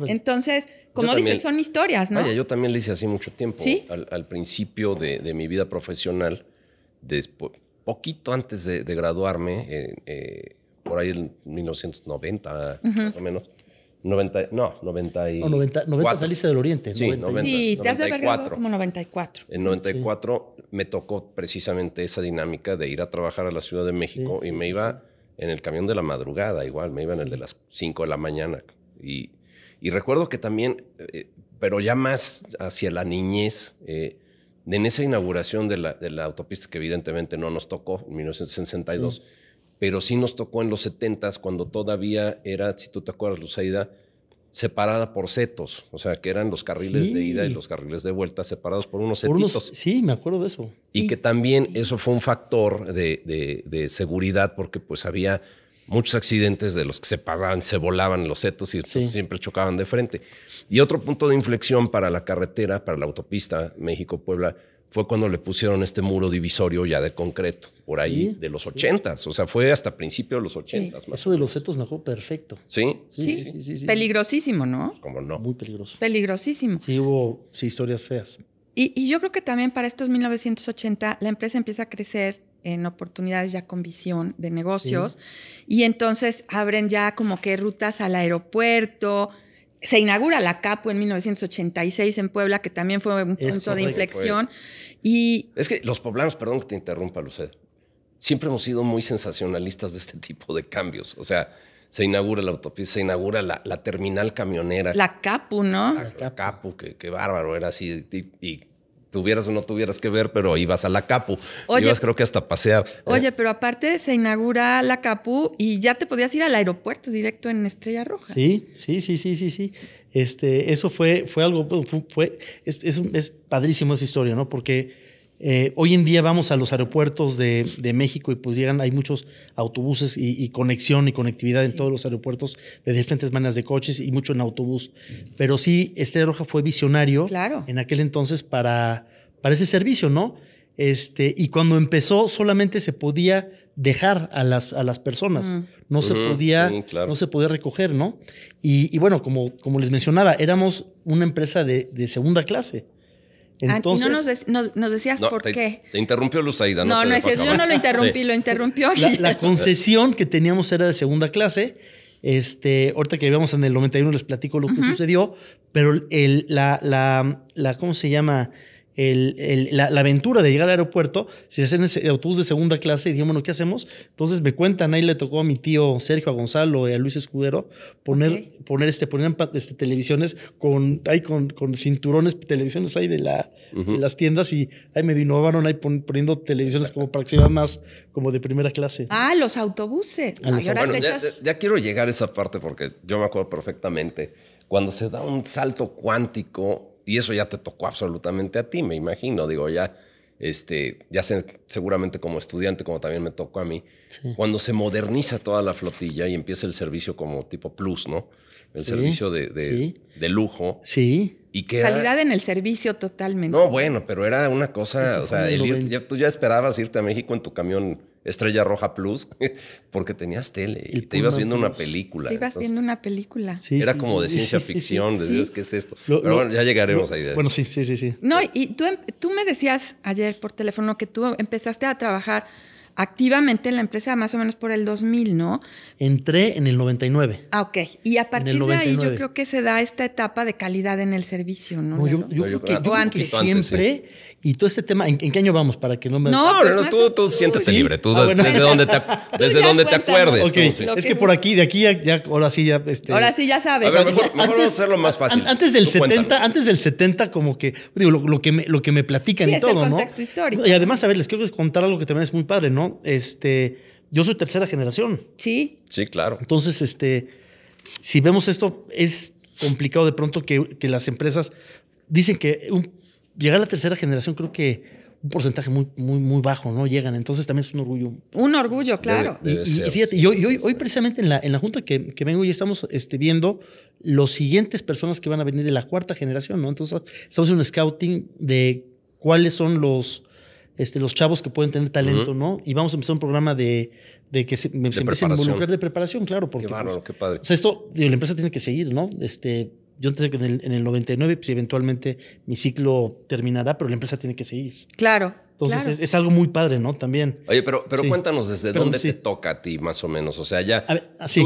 Entonces, como dices, son historias, ¿no? Vaya,
yo también le hice así mucho tiempo. ¿Sí? Al, principio de, mi vida profesional, después, poquito antes de, graduarme, eh, eh, por ahí en 1990, más o menos. 90, no, 94. O 90, saliste del Oriente. Sí, sí te has de como
94.
En 94 me tocó precisamente esa dinámica de ir a trabajar a la Ciudad de México y me iba en el camión de la madrugada, igual, me iba en el de las 5 de la mañana. Y, y recuerdo que también, eh, pero ya más hacia la niñez, eh, en esa inauguración de la, de la, autopista, que evidentemente no nos tocó en 1962, pero sí nos tocó en los 70s, cuando todavía era, si tú te acuerdas, Luzaida, separada por setos, o sea, que eran los carriles de ida y los carriles de vuelta separados por unos setitos.
sí, me acuerdo de eso.
Y, que también eso fue un factor de, seguridad porque pues había muchos accidentes de los que se pasaban, se volaban los setos y siempre chocaban de frente. Y otro punto de inflexión para la carretera, para la autopista México-Puebla, fue cuando le pusieron este muro divisorio ya de concreto, por ahí de los ochentas, o sea, fue hasta principios de los ochentas. Eso
de los setos fue perfecto.
Sí. Sí, sí, peligrosísimo, ¿no? Pues, como no. Muy peligroso.
Peligrosísimo.
Sí, hubo historias
feas. Y, y, yo creo que también para estos 1980 la empresa empieza a crecer en oportunidades ya con visión de negocios y entonces abren ya como que rutas al aeropuerto, se inaugura la CAPU en 1986 en Puebla, que también fue un punto de inflexión. Y
es que los poblanos, perdón que te interrumpa, Luced, siempre hemos sido muy sensacionalistas de este tipo de cambios. O sea, se inaugura la autopista, se inaugura la, terminal camionera.
La CAPU, ¿no?
La, CAPU, que, bárbaro, era así tuvieras o no tuvieras que ver, pero ibas a la Capu. ibas creo que hasta pasear.
Oye, pero aparte se inaugura la Capu y ya te podías ir al aeropuerto directo en Estrella Roja.
Sí, sí, sí, sí, sí, sí. Este, eso fue, fue algo, fue, es, padrísimo esa historia, ¿no? Porque eh, hoy en día vamos a los aeropuertos de, México y pues llegan, hay muchos autobuses y, conexión y conectividad en todos los aeropuertos de diferentes maneras de coches y mucho en autobús. Pero sí, Estrella Roja fue visionario en aquel entonces para, para ese servicio, ¿no? Este, y cuando empezó solamente se podía dejar a las, a las personas, no, se podía, no se podía recoger, ¿no? Y, bueno, como, como les mencionaba, éramos una empresa de segunda clase. Entonces,
no nos, decías por qué.
Te interrumpió Luzaida. No, no, no es
Yo no lo interrumpí, lo interrumpió. La, la, [LAUGHS] concesión
que teníamos era de segunda clase. Este, ahorita que vemos en el 91 les platico lo que sucedió, pero el, la, la, la, ¿cómo se llama? el, la, aventura de llegar al aeropuerto, se hacen ese autobús de segunda clase, y dijimos, bueno, ¿qué hacemos? Entonces me cuentan, ahí le tocó a mi tío Sergio, a Gonzalo y a Luis Escudero poner, poner este, poner este, televisiones con, ahí con, cinturones, televisiones ahí de, la, las tiendas y ahí me innovaron ahí poniendo televisiones como para que se vean más como de primera clase.
Ah, los autobuses. Ya,
ya, quiero llegar a esa parte porque yo me acuerdo perfectamente. Cuando se da un salto cuántico y eso ya te tocó absolutamente a ti, me imagino. Digo, ya, este, ya seguramente como estudiante, como también me tocó a mí, cuando se moderniza toda la flotilla y empieza el servicio como tipo plus, ¿no? El servicio de, de, lujo. Sí. Y que Calidad
en el servicio totalmente. No,
bueno, pero era una cosa, o sea, ya, tú ya esperabas irte a México en tu camión Estrella Roja Plus, [LAUGHS] porque tenías tele y, te ibas viendo una película. Te ibas viendo una película. era como de ciencia ficción, decías, ¿qué es esto? Pero bueno, ya llegaremos ahí. Bueno, sí,
sí, sí.
No, y tú, em, tú me decías ayer por teléfono que tú empezaste a trabajar activamente en la empresa más o menos por el 2000, ¿no?
Entré en el 99.
Ah, ok. Y a partir de ahí yo creo que se da esta etapa de calidad en el servicio, ¿no? yo, yo, yo creo que, yo creo
siempre, y todo este tema, ¿en, qué año vamos? Para que no me. No, ah, pues
tú, siéntate libre. Tú, ah, desde donde te, [LAUGHS] desde acuerdes. Es que por
aquí, de aquí, ya, ahora sí ya. ahora
sí ya este, sabes. mejor, vamos a hacerlo
más fácil. antes del 70,
antes del 70, como que, digo, lo, que, me, lo que me platican y todo, ¿no? Y además, a ver, les quiero contar algo que también es muy padre, ¿no? Este, yo soy tercera generación.
Sí.
Sí, claro.
Entonces, este, si vemos esto, es complicado de pronto que, las empresas dicen que llegar a la tercera generación creo que un porcentaje muy, muy, muy bajo, ¿no? Llegan. Entonces también es un orgullo.
Un orgullo, claro. y,
fíjate, y hoy, hoy, precisamente en la, en la junta que, que vengo y estamos este, viendo los siguientes personas que van a venir de la cuarta generación, ¿no? Entonces estamos en un scouting de cuáles son los, este, los chavos que pueden tener talento, ¿no? Y vamos a empezar un programa de, de que se, empiecen a involucrar de preparación, claro. Porque, qué pues, padre. O sea, esto, la empresa tiene que seguir, ¿no? Este, yo entré en el, en el 99, pues eventualmente mi ciclo terminará, pero la empresa tiene que seguir. Claro, entonces es, algo muy padre, ¿no? También.
Oye, pero, pero cuéntanos desde dónde te toca a ti, más o menos. O sea, ya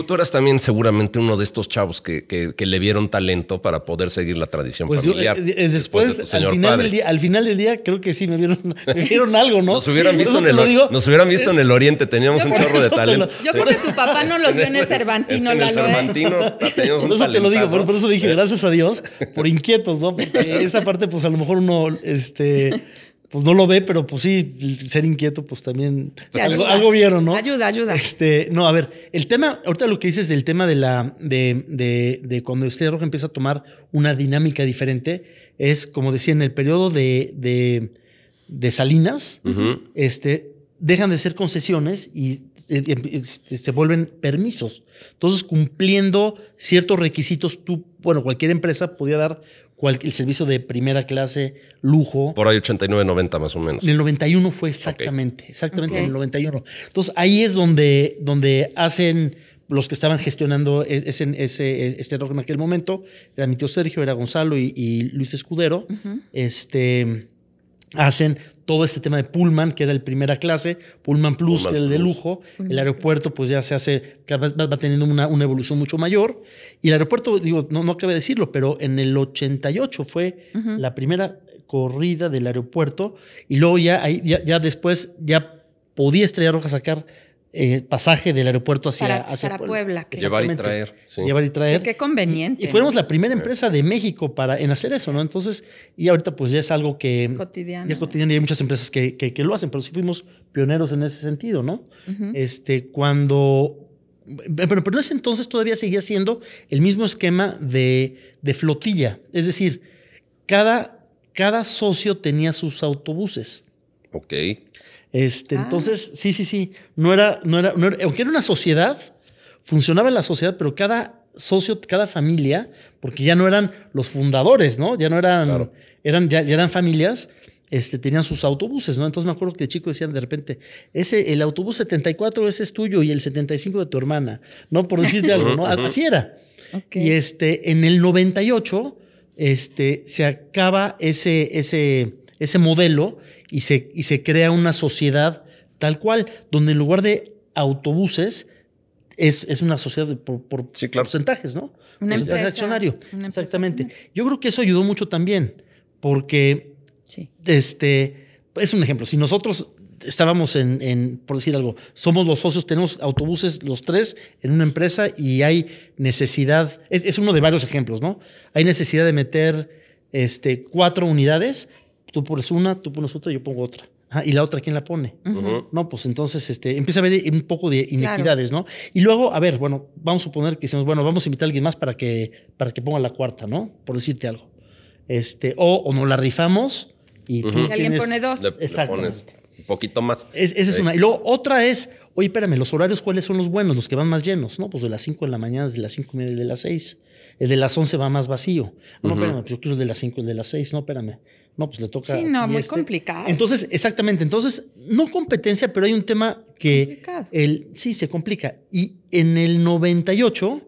Tú, eras también seguramente uno de estos chavos que, le vieron talento para poder seguir la tradición pues eh, familiar. Yo, eh, después, al, final Del
día, al final del día, creo que sí me vieron, [LAUGHS] me vieron algo, ¿no? nos, hubieran visto en el, nos hubieran visto en el
Oriente, teníamos un chorro de talento. [LAUGHS] yo creo que
tu papá no los vio en el [LAUGHS] Cervantino,
en, en el ¿eh? Cervantino
teníamos por eso te lo digo, por, eso dije, gracias a Dios, por inquietos, ¿no? Porque esa parte, pues a lo mejor uno, este pues no lo ve, pero pues sí, ser inquieto, pues también algo, vieron, ¿no? Ayuda, ayuda. Este, no, a ver, el tema, ahorita lo que dices del tema de la, de, de, cuando Estrella Roja empieza a tomar una dinámica diferente, es como decía, en el periodo de, de, Salinas, este, dejan de ser concesiones y em, este, se vuelven permisos. Entonces, cumpliendo ciertos requisitos, tú, bueno, cualquier empresa podía dar el servicio de primera clase,
lujo. Por ahí 89, 90 más o menos. En el
91 fue exactamente, exactamente en el 91. Entonces ahí es donde, donde hacen los que estaban gestionando e, ese, ese, este rojo en aquel momento, era mi tío Sergio, era Gonzalo y, Luis Escudero, este, hacen todo este tema de Pullman, que era el primera clase, Pullman Plus, que era el de lujo, el aeropuerto pues ya se hace, va, teniendo una, evolución mucho mayor, y el aeropuerto, digo, no, no cabe decirlo, pero en el 88 fue la primera corrida del aeropuerto, y luego ya, ya después ya podía Estrella Roja sacar eh, pasaje del aeropuerto hacia, hacia Puebla. que llevar y traer. Llevar y traer. Qué,
conveniente. Y, fuimos fuéramos
la primera empresa de México para, en hacer eso, ¿no? Entonces, y ahorita pues ya es algo que...
Cotidiano. Ya cotidiano
y hay muchas empresas que, lo hacen, pero sí fuimos pioneros en ese sentido, ¿no? Este, cuando... Pero, pero en ese entonces todavía seguía siendo el mismo esquema de, flotilla. Es decir, cada, cada socio tenía sus autobuses. Ok. Este, ah. Entonces, sí, sí, sí. No era, no era, aunque era una sociedad, funcionaba la sociedad, pero cada socio, cada familia, porque ya no eran los fundadores, ¿no? Ya no eran, eran, ya, eran familias. Este, tenían sus autobuses, ¿no? Entonces me acuerdo que de chico decían de repente, ese, el autobús 74 ese es tuyo y el 75 de tu hermana, ¿no? Por decirte algo, ¿no? Así era. Y este, en el 98, este, se acaba ese, ese, ese modelo y se, crea una sociedad tal cual, donde en lugar de autobuses es, una sociedad por, porcentajes, ¿no? Una accionario. Exactamente. Yo creo que eso ayudó mucho también, porque este, es un ejemplo. Si nosotros estábamos en, por decir algo, somos los socios, tenemos autobuses los tres en una empresa y hay necesidad, es, uno de varios ejemplos, ¿no? Hay necesidad de meter este, cuatro unidades tú pones una, tú pones otra, yo pongo otra. y la otra, ¿quién la pone? No, pues entonces este, empieza a haber un poco de inequidades, ¿no? Y luego, a ver, bueno, vamos a suponer que decimos, bueno, vamos a invitar a alguien más para que, para que ponga la cuarta, ¿no? Por decirte algo. Este, o, o nos la rifamos y, alguien pone dos. pones
un poquito más. esa es una. Y luego
otra es, oye, espérame, los horarios, ¿cuáles son los buenos? Los que van más llenos, ¿no? Pues de las 5 de la mañana, de las 5 y media, de las 6. El de las 11 va más vacío. No, espérame, pues yo quiero el de las 5, el de las 6, no, espérame no, pues le toca. Sí, no, muy este.
complicado. Entonces,
exactamente. Entonces, no competencia, pero hay un tema que. Complicado. sí, se complica. Y en el 98,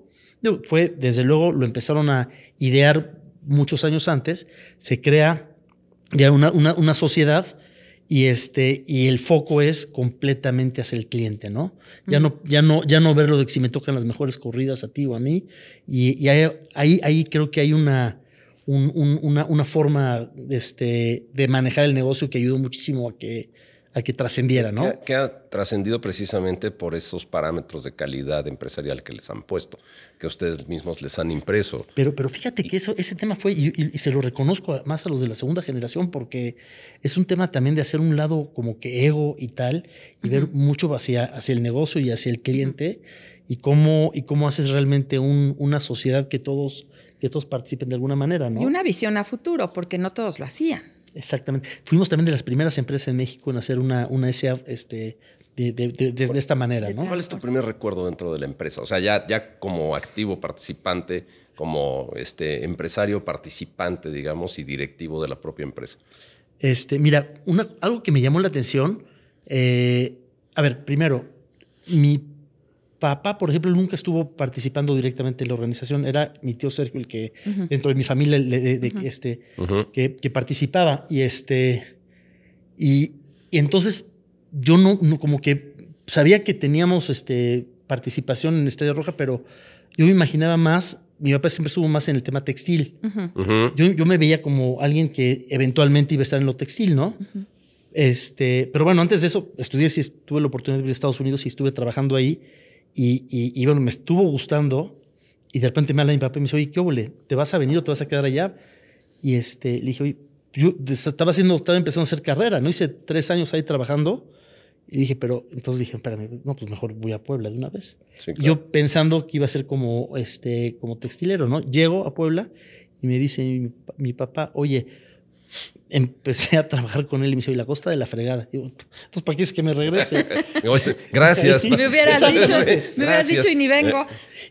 fue, desde luego, lo empezaron a idear muchos años antes, se crea ya una, una, sociedad y este y el foco es completamente hacia el cliente, ¿no? Ya mm. no ya no ya no verlo de que si me tocan las mejores corridas a ti o a mí y, ahí, ahí creo que hay una una, forma este, de manejar el negocio que ayudó muchísimo a que, a que trascendiera, ¿no?
Que, ha trascendido precisamente por esos parámetros de calidad empresarial que les han puesto, que ustedes mismos les han impreso.
Pero, pero fíjate que eso, ese tema fue, y, se lo reconozco más a los de la segunda generación, porque es un tema también de hacer un lado como que ego y tal, y ver mucho hacia, hacia el negocio y hacia el cliente, y, cómo, y cómo haces realmente una sociedad que todos que todos participen de alguna manera, ¿no? Y una
visión a futuro, porque no todos lo hacían.
Exactamente. Fuimos también de las primeras empresas en México en hacer una, una SA este, de, esta manera, ¿no?
¿Cuál es tu primer recuerdo dentro de la empresa? O sea, ya, ya como activo participante, como este empresario participante, digamos, y directivo de la propia empresa.
Este, mira, una, algo que me llamó la atención. Eh, a ver, primero, mi papá, por ejemplo, nunca estuvo participando directamente en la organización. Era mi tío Sergio el que, dentro de mi familia, este, que, participaba. Y este. Y, entonces yo no, como que sabía que teníamos este, participación en Estrella Roja, pero yo me imaginaba más. Mi papá siempre estuvo más en el tema textil. Yo, me veía como alguien que eventualmente iba a estar en lo textil, ¿no? Este, pero bueno, antes de eso estudié, tuve la oportunidad de ir a Estados Unidos y estuve trabajando ahí y, y, bueno, me estuvo gustando. Y de repente me habla mi papá y me dice, oye, ¿qué ¿Te vas a venir o te vas a quedar allá? Y este, le dije, oye, yo estaba, haciendo, estaba empezando a hacer carrera, ¿no? Hice tres años ahí trabajando. Y dije, pero entonces dije, espérame, no, pues mejor voy a Puebla de una vez. Yo pensando que iba a ser como, este, como textilero, ¿no? Llego a Puebla y me dice mi papá, oye, empecé a trabajar con él y me dice, y la costa de la fregada. entonces, pues, ¿para qué es que me regrese? [LAUGHS] Este, gracias. [LAUGHS] me hubieras, dicho, me hubieras dicho y ni vengo.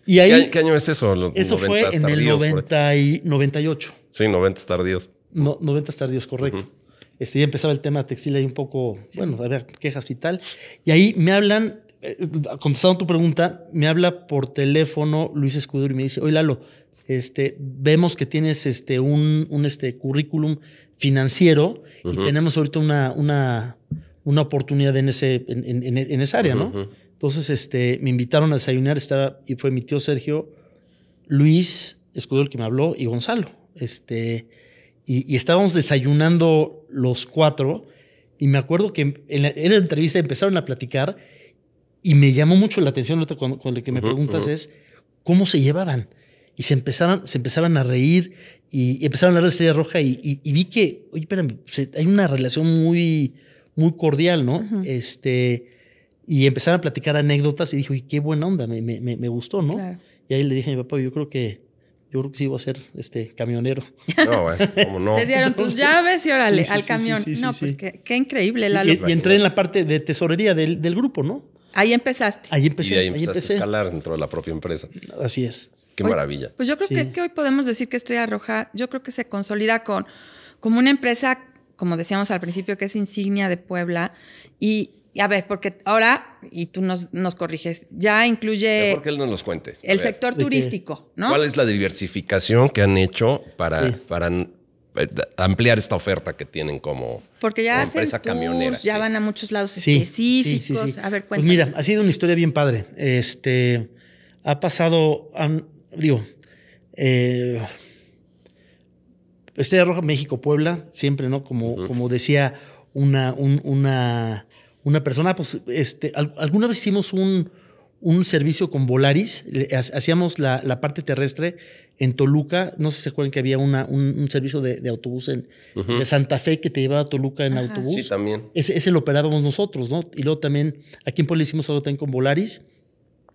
Y ¿Qué, año es eso? eso fue en el 98.
Sí, 90 tardíos.
No, 90 tardíos, correcto. Este, ya empezaba el tema textil ahí un poco, bueno, había quejas y tal. Y ahí me hablan, eh, contestando tu pregunta, me habla por teléfono Luis Escudero y me dice, oye Lalo, este, vemos que tienes este, un, un este, currículum financiero y tenemos ahorita una, una, una oportunidad en, ese, en, esa área, ¿no? Entonces, este, me invitaron a desayunar, estaba, y fue mi tío Sergio, Luis Escudero el que me habló, y Gonzalo. Este, y, estábamos desayunando los cuatro, y me acuerdo que en la, entrevista empezaron a platicar, y me llamó mucho la atención, cuando, cuando que me preguntas es, ¿cómo se llevaban? y se empezaron, se empezaban a reír y, empezaron a hablar de Estrella Roja y, vi que, oye, espérame, hay una relación muy, muy cordial, ¿no? Este, y empezaron a platicar anécdotas y dijo, y qué buena onda, me, me, me gustó, ¿no? Y ahí le dije a mi papá, yo creo que yo creo que sí iba a ser este camionero. [LAUGHS] No, güey, no. Te dieron
tus llaves y órale, al camión. no, pues qué, increíble, la y, y, entré
en la parte de tesorería del, del grupo, ¿no?
Ahí empezaste. Ahí ahí empezaste a
escalar dentro de la propia empresa. Así es. Qué maravilla. Pues yo creo que es que
hoy podemos decir que Estrella Roja, yo creo que se consolida con como una empresa, como decíamos al principio, que es insignia de Puebla y, a ver, porque ahora, y tú nos, nos corriges, ya incluye... No, porque
él nos los cuente. El sector turístico, ¿no? ¿Cuál es la diversificación que han hecho para, para eh, ampliar esta oferta que tienen como, porque ya empresa tours, camionera?
Ya van a muchos lados específicos. A ver, pues cuéntanos. mira,
ha sido una historia bien padre. Este, ha pasado, digo, eh, Estrella Roja México-Puebla, siempre, ¿no? Como, como decía una, una, persona, pues este, alguna vez hicimos un, un servicio con Volaris, hacíamos la, parte terrestre en Toluca, no sé si se acuerdan que había una, un, servicio de, autobús en, Santa Fe que te llevaba a Toluca en autobús. Sí, también. Ese, ese, lo operábamos nosotros, ¿no? Y luego también, aquí en Puebla hicimos algo también con Volaris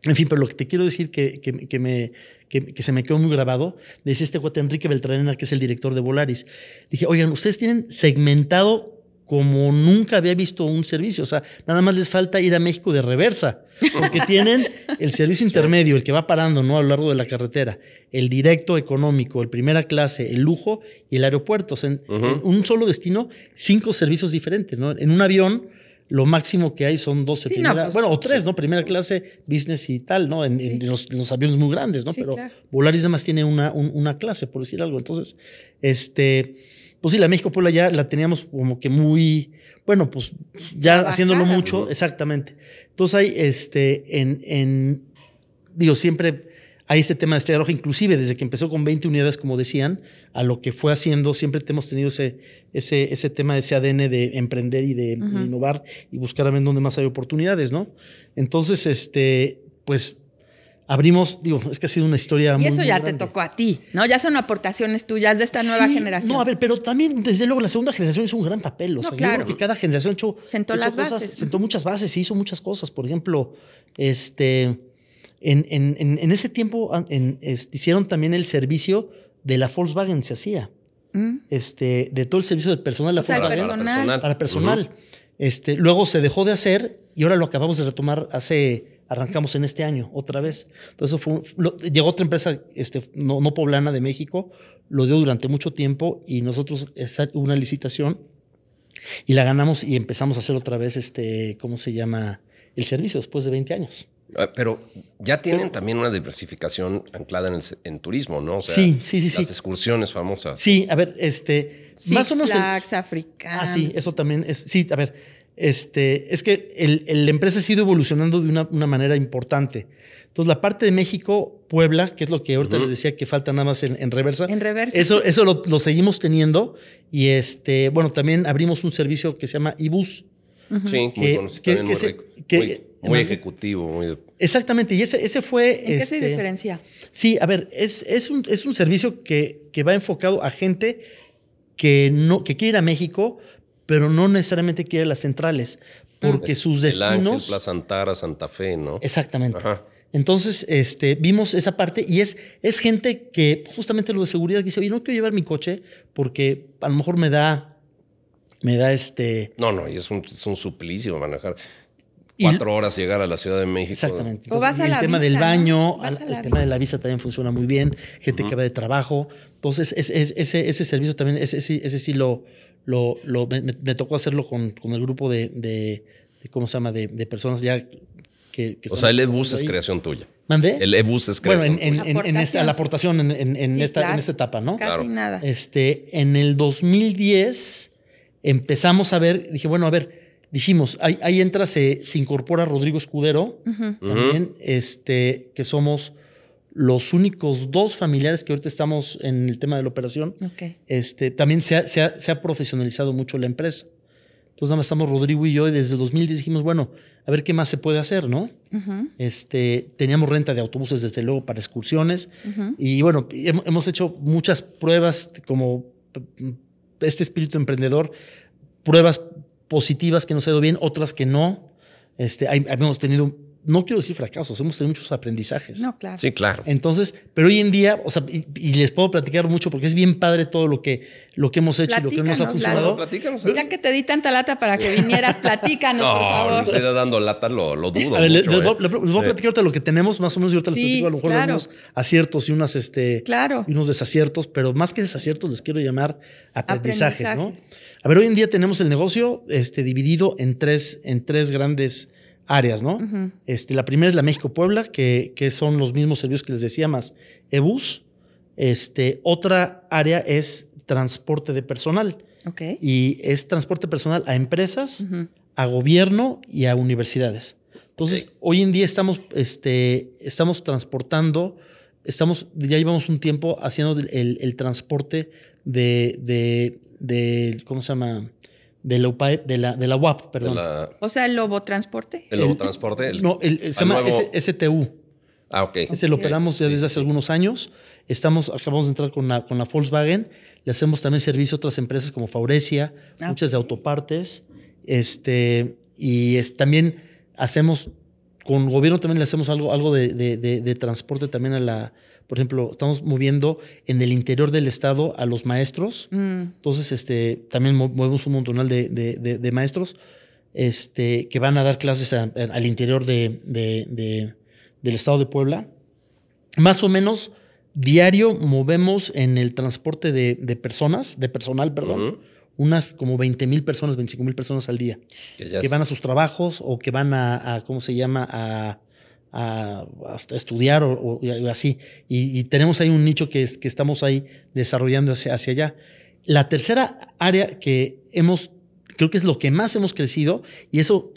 en fin, pero lo que te quiero decir que, que, me, que, se me quedó muy grabado, este guate Enrique Beltranena, que es el director de Volaris. Dije, oigan, ustedes tienen segmentado como nunca había visto un servicio. O sea, nada más les falta ir a México de reversa, porque tienen el servicio [LAUGHS] intermedio, el que va parando ¿no? a lo largo de la carretera, el directo económico, el primera clase, el lujo y el aeropuerto. O sea, en, un solo destino, cinco servicios diferentes. ¿no? En un avión lo máximo que hay son 12 primeras pues, bueno, o tres, ¿no? Primera clase, business y tal, ¿no? En, los, aviones muy grandes, ¿no? Pero Volaris además tiene una, una clase, por decir algo. Entonces, este, pues sí, la México Puebla ya la teníamos como que muy, bueno, pues ya haciéndolo mucho, exactamente. Entonces hay, este, en, en, digo, siempre hay este tema de Estrella Roja, inclusive desde que empezó con 20 unidades, como decían, a lo que fue haciendo, siempre hemos tenido ese, ese, ese tema de ese ADN de emprender y de innovar y buscar a ver dónde más hay oportunidades, ¿no? Entonces, este, pues abrimos, digo, es que ha sido una historia muy. Y eso ya te
tocó a ti, ¿no? Ya son aportaciones tuyas de esta nueva generación. No, a ver, pero también, desde luego, la segunda generación
hizo un gran papel. claro. yo creo que cada generación hecho, sentó las bases. sentó muchas bases y hizo muchas cosas. Por ejemplo, este. En, en, en ese tiempo ah, hicieron también el servicio de la Volkswagen, se hacía. Mm. Este, de todo el servicio de personal la Volkswagen. Para personal. este, luego se dejó de hacer y ahora lo acabamos de retomar hace. Arrancamos en este año otra vez. Entonces, fue llegó otra empresa este, no, no, poblana de México, lo dio durante mucho tiempo y nosotros hubo una licitación y la ganamos y empezamos a hacer otra vez este, ¿cómo se llama? El servicio después de 20 años.
Ah, pero ya tienen también una diversificación anclada en, turismo, ¿no? O sí, sí, sí. Las sí. excursiones famosas. Sí,
a ver, este. más o menos. Flags, Ah, sí, eso también es. Sí, a ver. Este, es que la empresa ha sido evolucionando de una, manera importante. Entonces, la parte de México, Puebla, que es lo que ahorita les decía que falta nada más en, reversa. En reversa. Eso, eso lo, seguimos teniendo. Y este, bueno, también abrimos un servicio que se llama IBUS. Sí, que, que, muy que, muy
ejecutivo, muy...
Exactamente, y ese, ese fue... ¿En qué se este, diferencia? Sí, a ver, es, es, un, es un servicio que, que va enfocado a gente que, no, que quiere ir a México, pero no necesariamente quiere las centrales, porque sus destinos... El
Ángel, Plaza Santa Fe, ¿no?
Exactamente. Entonces, este, vimos esa parte y es, es gente que justamente lo de seguridad dice, oye, no quiero llevar mi coche porque a lo mejor me da,
me da este... No, no, y es un, es un suplicio manejar cuatro horas llegar a la Ciudad de México. Exactamente. Pues o vas a el tema del baño, el
tema de la visa también funciona muy bien, gente que va de trabajo. Entonces, es, ese, ese servicio también, ese, ese sí lo, lo, me, tocó hacerlo con, con el grupo de, ¿cómo se llama?, de, de personas ya
que, o sea, el e-bus es creación tuya. ¿Mandé? El e-bus es creación bueno,
en, tuya. En, en la aportación en, en esta, en esta, etapa, ¿no? Casi nada. Este, en el 2010 empezamos a ver, dije, bueno, a ver, dijimos, ahí, entra, se, incorpora Rodrigo Escudero, también, este, que somos los únicos dos familiares que ahorita estamos en el tema de la operación. Este, también se ha, profesionalizado mucho la empresa. Entonces, nada más estamos Rodrigo y yo, y desde 2010 dijimos, bueno, a ver qué más se puede hacer, ¿no? este, teníamos renta de autobuses, desde luego, para excursiones. Y bueno, hemos hecho muchas pruebas como este espíritu emprendedor, pruebas positivas que nos ha ido bien, otras que no. Este, hemos tenido no quiero decir fracasos, hemos tenido muchos aprendizajes. No, claro. Sí, claro. Entonces, pero hoy en día, o sea, y, les puedo platicar mucho porque es bien padre todo lo que, lo que hemos hecho y lo que nos ha funcionado.
Eh. que te di tanta lata para que vinieras, [LAUGHS] platícanos, no, por favor. No, estoy
dando lata, lo, dudo. les, voy, a eh.
platicar lo que tenemos, más o menos, y ahorita les platico a lo mejor claro. aciertos y unas, este, unos desaciertos, pero más que desaciertos les quiero llamar aprendizajes, ¿no? A ver, hoy en día tenemos el negocio este, dividido en tres, en tres grandes áreas, ¿no? este, la primera es la México-Puebla, que, son los mismos servicios que les decía más EBUS. Este, otra área es transporte de personal. Y es transporte personal a empresas, a gobierno y a universidades. Entonces, hoy en día estamos, este, estamos transportando, estamos, ya llevamos un tiempo haciendo el, transporte de, de, ¿cómo se llama? de la, de la, UAP, perdón.
o sea, el Lobo Transporte. El
Lobo Transporte. no, el, se
STU. Ah, ok. Ese lo operamos desde hace algunos años. Estamos, acabamos de entrar con la, con la Volkswagen. Le hacemos también servicio a otras empresas como Faurecia, ah, muchas de autopartes. Este, y también hacemos, con gobierno también le hacemos algo, algo de, de transporte también a la, por ejemplo, estamos moviendo en el interior del estado a los maestros. Mm. Entonces, este, también movemos un montonal de, maestros este, que van a dar clases al interior del estado de Puebla. Más o menos diario movemos en el transporte de, personas, de personal, perdón. unas como 20 mil personas, 25 mil personas al día que, van a sus trabajos o que van a, a ¿cómo se llama?, a, a, estudiar o, así. Y, tenemos ahí un nicho que, estamos ahí desarrollando hacia, allá. La tercera área que hemos, creo que es lo que más hemos crecido, y eso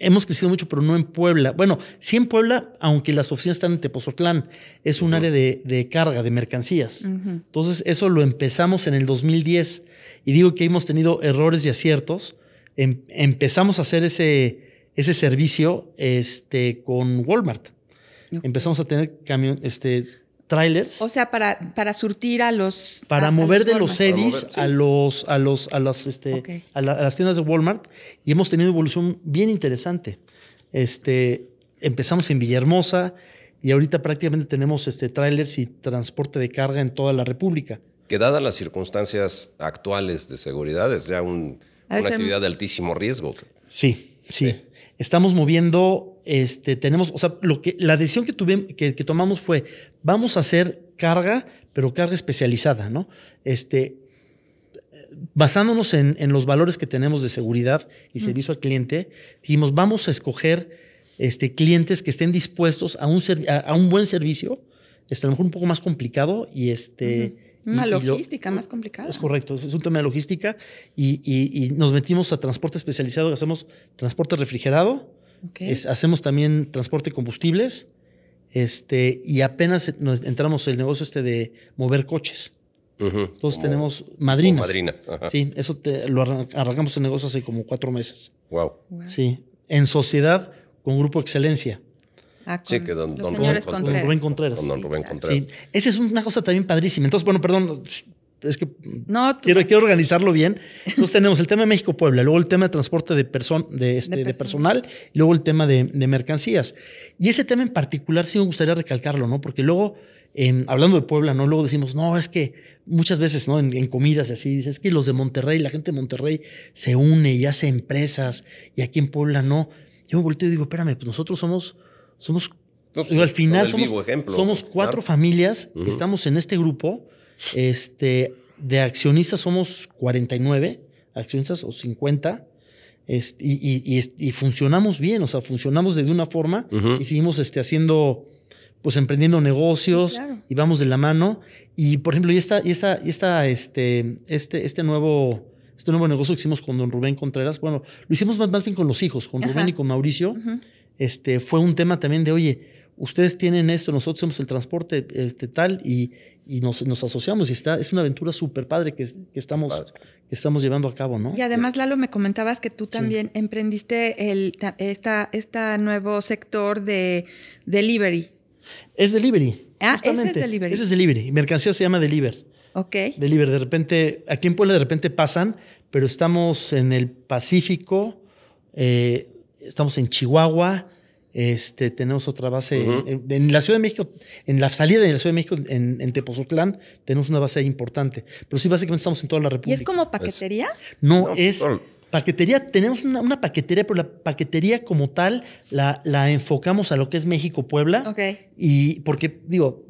hemos crecido mucho, pero no en Puebla. Bueno, sí en Puebla, aunque las oficinas están en Tepozotlán, es un área de, carga, de mercancías. Entonces, eso lo empezamos en el 2010. Y digo que hemos tenido errores y aciertos. Em, empezamos a hacer ese, ese servicio este, con Walmart. Empezamos a tener camión, este, trailers.
O sea, para, para surtir a los. Para mover de los sedis
a los, a los, a las, este, a, las tiendas de Walmart. Y hemos tenido evolución bien interesante. Este, empezamos en Villahermosa y ahorita prácticamente tenemos este, trailers y transporte de carga en toda la República.
Que dadas las circunstancias actuales de seguridad, es ya un, una actividad de altísimo riesgo.
sí. sí estamos moviendo, este, tenemos, o sea, lo que, la decisión que, tuvimos, que, tomamos fue, vamos a hacer carga, pero carga especializada, ¿no? Este, eh, basándonos en, los valores que tenemos de seguridad y mm. servicio al cliente, dijimos, vamos a escoger este, clientes que estén dispuestos a un, buen servicio, este, a lo mejor un poco más complicado y este... Una logística
más complicada. Es
correcto, es un tema de logística y, nos metimos a transporte especializado, hacemos transporte refrigerado, hacemos también transporte combustibles este, y apenas nos entramos el negocio este de mover coches. Entonces tenemos madrinas. Madrina. Sí, eso lo arrancamos el negocio hace como cuatro meses. wow. Sí, en sociedad con Grupo Excelencia. Ah, con sí, que don, los señores Contreras. Con Don, Contreras. Esa es una cosa también padrísima. Entonces, bueno, perdón, es que no, quiero, quiero, organizarlo bien. Entonces tenemos el tema de México-Puebla, luego el tema de transporte de, de, este, de, personal, luego el tema de, mercancías. Y ese tema en particular sí me gustaría recalcarlo, ¿no? Porque luego, eh, hablando de Puebla, ¿no? Luego decimos, no, es que muchas veces, ¿no? En, comidas y así, es que los de Monterrey, la gente de Monterrey se une y hace empresas, y aquí en Puebla no. Yo me volteo y digo, espérame, pues nosotros somos somos,
pues al final somos,
cuatro familias que estamos en este grupo. Este, de accionistas somos 49, accionistas o 50. y, y, funcionamos bien, o sea, funcionamos de una forma y seguimos este, haciendo, pues emprendiendo negocios y vamos de la mano. Y por ejemplo, y esta, esta, este, este, este nuevo, este nuevo negocio que hicimos con don Rubén Contreras, bueno, lo hicimos más, bien con los hijos, con Rubén y con Mauricio este, fue un tema también de, oye, ustedes tienen esto, nosotros somos el transporte este, tal y, nos, asociamos y está, es una aventura súper padre que, estamos, llevando a cabo, ¿no? Y
además, Lalo, me comentabas que tú también emprendiste el, esta, nuevo sector de delivery.
Es delivery. Ah, ese es delivery. Ese es delivery. Mercancía se llama deliver. Ok. Delivery, De repente, aquí en Puebla de repente pasan, pero estamos en el Pacífico, eh, estamos en Chihuahua, este, tenemos otra base en, la Ciudad de México, en la salida de la Ciudad de México, en, en Tepozotlán, tenemos una base importante. Pero sí, básicamente estamos en toda la República. ¿Y es como paquetería?
no, es
paquetería, tenemos una, paquetería, pero la paquetería como tal la, la enfocamos a lo que es México-Puebla. Ok. Y porque, digo,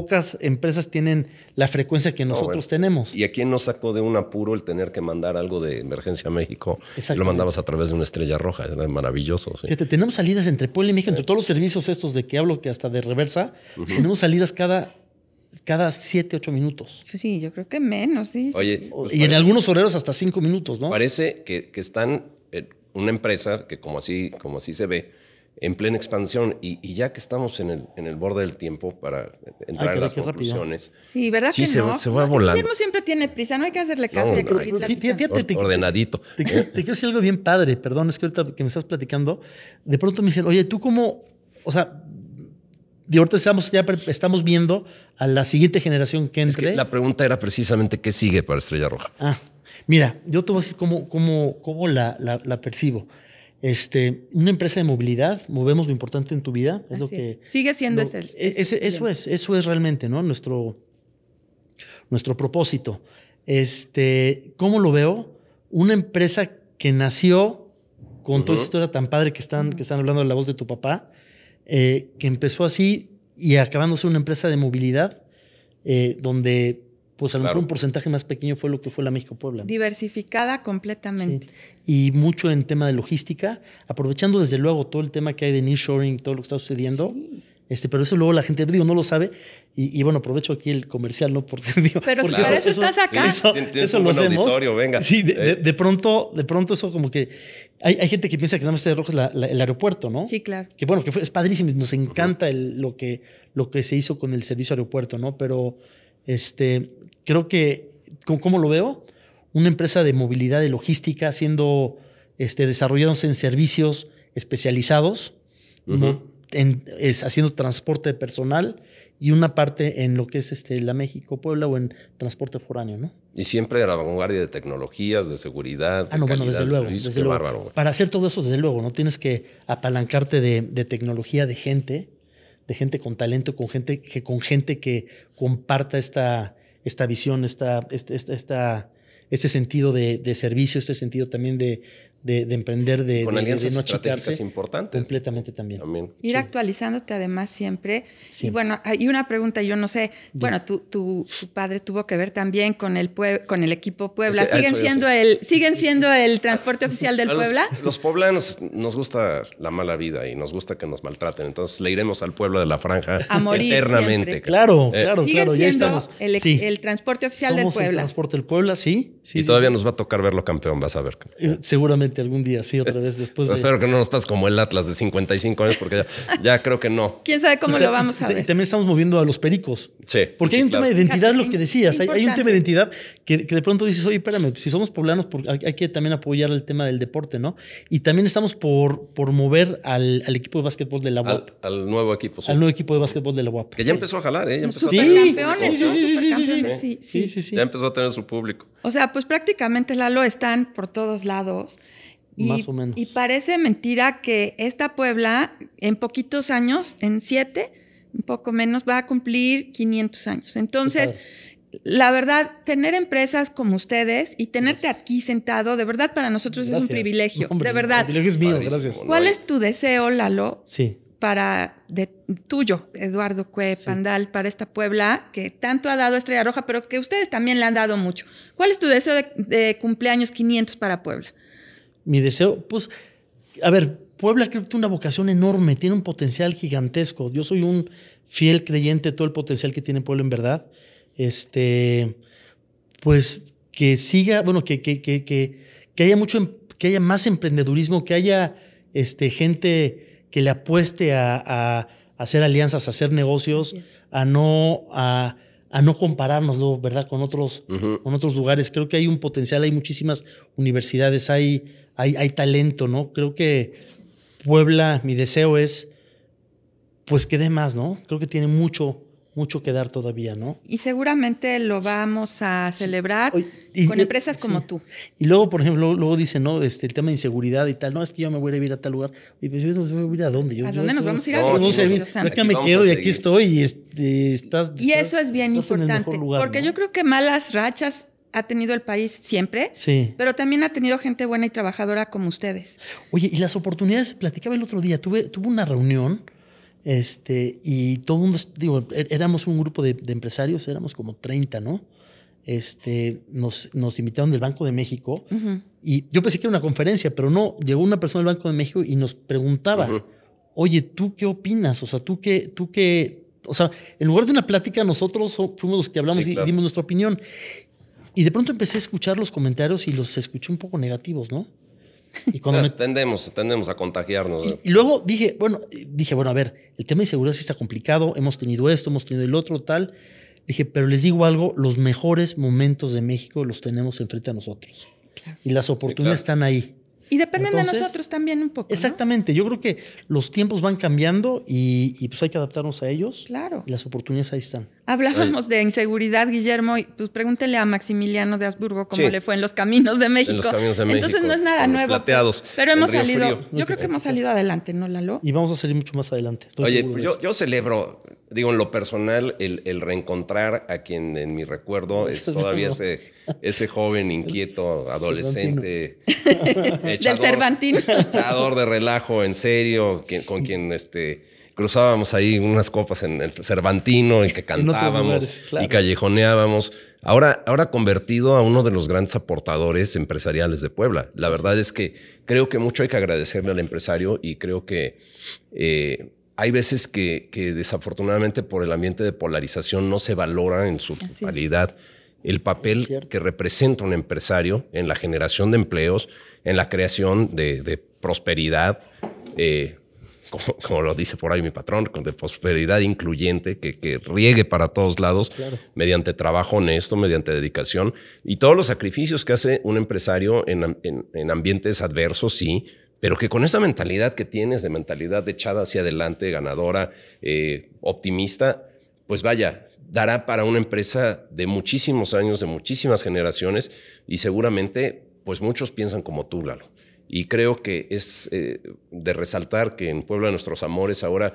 pocas empresas tienen la
frecuencia que nosotros tenemos. ¿Y a quién nos sacó de un apuro el tener que mandar algo de emergencia a México? lo mandabas a través de una estrella roja, era maravilloso.
tenemos salidas entre Puebla y México, entre todos los servicios estos de que hablo, que hasta de reversa, tenemos salidas cada cada
7, 8 minutos. Pues sí, yo creo que menos, sí.
Oye, pues y en algunos horarios hasta cinco minutos, ¿no? Parece que, están una empresa que como así, como así se ve, en plena expansión. Y, ya que estamos en el, borde del tiempo para entrar en las conclusiones.
Sí, ¿verdad que se, no? Se va volando. El siempre tiene prisa, no hay que hacerle caso. No, que. no, fíjate, te,
ordenadito. Te, quiero decir algo bien padre, perdón, es que ahorita que me estás platicando, de pronto me dicen, oye, tú cómo, o sea, y ahorita estamos, ya estamos viendo a la siguiente
generación que entre. Es la pregunta era precisamente qué sigue para Estrella Roja.
Ah, mira, yo te voy a decir cómo, la percibo. Este, una empresa de movilidad, movemos lo importante en tu vida. Es lo que, Sigue siendo ese, e-, Eso es, eso es realmente, ¿no? Nuestro, nuestro propósito. Este, ¿Cómo lo veo? Una empresa que nació con toda esa historia tan padre que están, que están hablando de la voz de tu papá, eh, que empezó así y acabándose una empresa de movilidad, eh, donde pues a lo mejor un porcentaje más pequeño fue lo que fue la México Puebla.
Diversificada completamente.
Y mucho en tema de logística, aprovechando desde luego todo el tema que hay de nearshoring, todo lo que está sucediendo. Este, pero eso luego la gente digo, no lo sabe. Y, bueno, aprovecho aquí el comercial, ¿no? Porque, [LAUGHS] pero porque eso, estás acá. eso, lo hacemos. Sí, eh. de, pronto, de pronto eso como que. Hay, gente que piensa que nada más el aeropuerto, ¿no? Sí, claro. Que bueno, que fue, es padrísimo. Nos encanta lo, que, lo que se hizo con el servicio aeropuerto, ¿no? Pero este, creo que, ¿cómo lo veo? Una empresa de movilidad y logística siendo, este, desarrollándose en servicios especializados, haciendo transporte personal y una parte en lo que es este, la México-Puebla o en transporte foráneo, ¿no?
Y siempre a la vanguardia de tecnologías, de seguridad. Ah, no, bueno, desde luego. Para
hacer todo eso, desde luego, no tienes que apalancarte de, de tecnología, de gente, de gente con talento, con gente que, con gente que comparta esta, esta visión, esta, este, esta, esta, este sentido de, servicio, este sentido también de, de, emprender, de, Con de, alianzas de no importantes. Completamente también.
Ir actualizándote además siempre. Y bueno, hay una pregunta, yo no sé, bueno, tu, tu, padre tuvo que ver también con el, con el equipo Puebla. ¿Siguen, siendo el, ¿Siguen siendo el transporte oficial del Puebla? Los
poblanos nos gusta la mala vida y nos gusta que nos maltraten, entonces le iremos al pueblo de la franja eternamente. Claro, eh, claro, claro, ya estamos. El,
transporte oficial del Puebla. El
transporte del Puebla, sí. y todavía nos va a tocar verlo campeón, vas a ver.
Eh, seguramente algún día sí, otra vez después. De... Espero que
no nos estás como el Atlas de 55 años, porque ya, creo que no. Quién sabe cómo lo vamos a ver. Y también estamos moviendo a los pericos. Sí. Porque hay un tema
de identidad, lo que decías. Hay, un tema de identidad que, de pronto dices, oye, espérame, si somos poblanos, hay, que también apoyar el tema del deporte, ¿no? Y también estamos por, por mover al, equipo de básquetbol
de la UAP. Al, nuevo equipo, sí. Al nuevo equipo de básquetbol de la UAP. Que ya empezó a jalar, ¿eh? Ya empezó A sí, sí, sí, sí. Ya empezó a tener su público.
O sea, pues prácticamente, Lalo, están por todos lados. Y, o menos. Y parece mentira que esta Puebla, en poquitos años, en siete, un poco menos, va a cumplir 500 años. Entonces, la verdad, tener empresas como ustedes y tenerte aquí sentado, de verdad, para nosotros es un privilegio. de verdad. El privilegio es mío, gracias. ¿Cuál es tu deseo, Lalo? Sí. Para de, tuyo, Eduardo Cue Pandal, para esta Puebla que tanto ha dado Estrella Roja, pero que ustedes también le han dado mucho. ¿Cuál es tu deseo de, de cumpleaños 500 para Puebla?
mi deseo, pues, a ver, Puebla creo que tiene una vocación enorme, tiene un potencial gigantesco. Yo soy un fiel creyente de todo el potencial que tiene Puebla en verdad. Este, pues que siga, bueno, que, que, que, haya mucho, em, que haya más emprendedurismo, que haya este, gente que le apueste a, hacer alianzas, a hacer negocios, a no, a, no compararnos, ¿verdad? Con otros, con otros lugares. Creo que hay un potencial, hay muchísimas universidades, hay hay, talento, ¿no? Creo que Puebla, mi deseo es, pues que dé más, ¿no? Creo que tiene mucho, mucho que dar todavía, ¿no?
Y seguramente lo vamos a celebrar con empresas como tú.
Y luego, por ejemplo, luego dicen, ¿no? Este, el tema de inseguridad y tal. No, es que yo me voy a ir a tal lugar. Y pues yo no voy a ir a dónde. ¿A dónde nos vamos a ir? No, a no, sé, que me quedo y aquí estoy y, este, estás,
Y eso es bien importante. Porque yo creo que malas rachas ha tenido el país siempre, pero también ha tenido gente buena y trabajadora como ustedes.
Oye, y las oportunidades, platicaba el otro día, tuve, una reunión este, y todo el mundo, digo, er, éramos un grupo de, empresarios, éramos como 30, ¿no? Este, nos, nos invitaron del Banco de México y yo pensé que era una conferencia, pero no, llegó una persona del Banco de México y nos preguntaba, oye, ¿tú qué opinas? O sea, ¿tú qué, tú qué, o sea, en lugar de una plática, nosotros fuimos los que hablamos y, dimos nuestra opinión. Y de pronto empecé a escuchar los comentarios y los escuché un poco negativos, ¿no?
Y cuando [LAUGHS] tendemos, tendemos a contagiarnos.
Y, luego dije, bueno, dije, bueno, a ver, el tema de seguridad sí está complicado, hemos tenido esto, hemos tenido el otro, tal. Dije, pero les digo algo, los mejores momentos de México los tenemos enfrente a nosotros. Y las oportunidades están ahí.
Y dependen de nosotros también un poco.
Exactamente, yo creo que los tiempos van cambiando y, pues hay que adaptarnos a ellos. Claro. las oportunidades ahí están.
Hablábamos de inseguridad, Guillermo, y pues pregúntele a Maximiliano de Asburgo cómo le fue en los caminos de México. En los caminos de México. Entonces no es nada nuevo. Plateados,
pero, hemos salido, yo creo que
hemos salido adelante, ¿no, Lalo? Y vamos a
salir mucho más adelante. Oye, yo,
yo celebro digo, en lo personal, el, reencontrar a quien en mi recuerdo [LAUGHS] es todavía ese, joven inquieto, adolescente, [LAUGHS] del Cervantino. Echador de relajo, en serio, con quien este, cruzábamos ahí unas copas en el Cervantino y que cantábamos y callejoneábamos. Ahora, ahora convertido a uno de los grandes aportadores empresariales de Puebla. La verdad es que creo que mucho hay que agradecerle al empresario y creo que eh, hay veces que, desafortunadamente por el ambiente de polarización no se valora en su totalidad el papel que representa un empresario en la generación de empleos, en la creación de, prosperidad, eh, como, lo dice por ahí mi patrón, de prosperidad incluyente que, riegue para todos lados mediante trabajo honesto, mediante dedicación y todos los sacrificios que hace un empresario en, en ambientes adversos, sí, pero que con esa mentalidad que tienes, de mentalidad echada hacia adelante, ganadora, eh, optimista, pues vaya, dará para una empresa de muchísimos años, de muchísimas generaciones y seguramente pues muchos piensan como tú, Lalo. Y creo que es eh, de resaltar que en Puebla de Nuestros Amores ahora,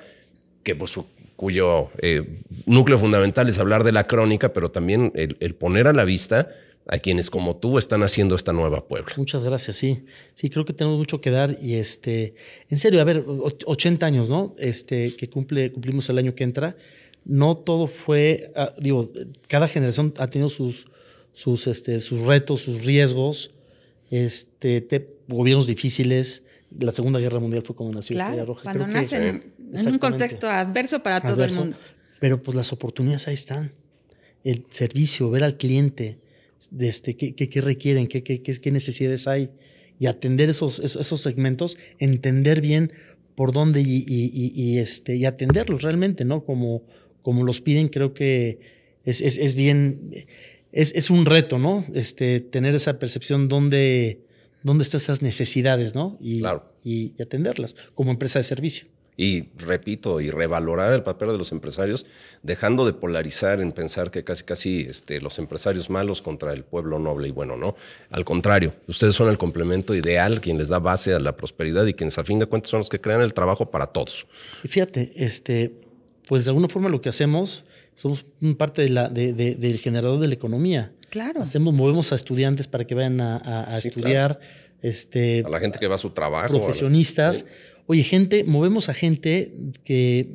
que pues, cuyo eh, núcleo fundamental es hablar de la crónica, pero también el poner a la vista a quienes como tú están haciendo esta nueva Puebla. Muchas
gracias, sí. Sí, creo que tenemos mucho que dar y este, en serio, a ver, 80 años, ¿no? Este, que cumple, cumplimos el año que entra. No todo fue, ah, digo, cada generación ha tenido sus, sus, este, sus retos, sus riesgos, este, gobiernos difíciles. La Segunda Guerra Mundial fue cuando nació la Estrella Roja. Cuando nace en, un contexto
adverso para todo el mundo.
Pero pues las oportunidades ahí están. El servicio, ver al cliente, este, qué, qué, requieren, qué, qué, necesidades hay, y atender esos, esos, segmentos, entender bien por dónde y, este, y atenderlos realmente, ¿no? Como, como los piden, creo que es, bien, es, un reto, ¿no? Este, tener esa percepción dónde, dónde están esas necesidades, ¿no?
y atenderlas como empresa de servicio. Y repito, y revalorar el papel de los empresarios, dejando de polarizar en pensar que casi casi este, los empresarios malos contra el pueblo noble y bueno, no. Al contrario, ustedes son el complemento ideal, quien les da base a la prosperidad y quienes a fin de cuentas son los que crean el trabajo para todos.
Y fíjate, este, pues de alguna forma lo que hacemos, somos parte del generador de la economía. Claro. Hacemos, movemos a estudiantes para que vayan a, estudiar.
Este, a la gente que va a su trabajo. Profesionistas.
Oye, gente, movemos a gente que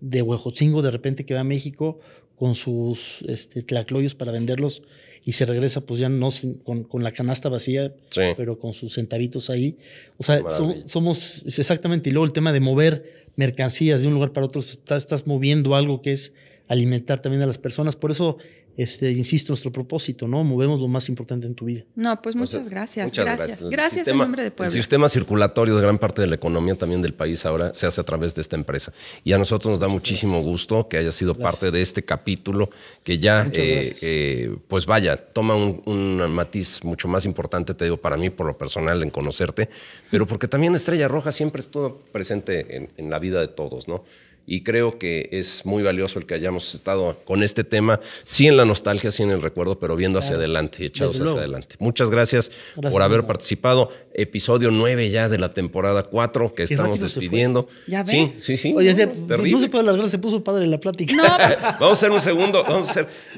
de Huejotzingo de repente que va a México con sus este, tlacloyos para venderlos y se regresa, pues ya no con, la canasta vacía, pero con sus centavitos ahí. O sea, somos exactamente. Y luego el tema de mover mercancías de un lugar para otro, estás moviendo algo que es alimentar también a las personas. Por eso este, insisto, nuestro propósito, ¿no? Movemos lo más importante en tu vida.
No, pues muchas gracias.
gracias.
Gracias, en nombre de Puebla. El sistema circulatorio de gran parte de la economía también del país ahora se hace a través de esta empresa. Y a nosotros nos da muchísimo gusto que haya sido parte de este capítulo que ya, eh, eh, pues vaya, toma un, matiz mucho más importante, te digo, para mí, por lo personal, en conocerte, pero porque también Estrella Roja siempre todo presente en, en la vida de todos, ¿no? y creo que es muy valioso el que hayamos estado con este tema, sí en la nostalgia, sí en el recuerdo, pero viendo hacia adelante y echados hacia adelante. Muchas gracias, por haber participado. Episodio 9 ya de la temporada 4 que estamos despidiendo. ¿Ya ves? Sí, sí, sí. se puede
alargar, se puso padre la plática.
Pues, [LAUGHS] vamos a hacer un segundo, vamos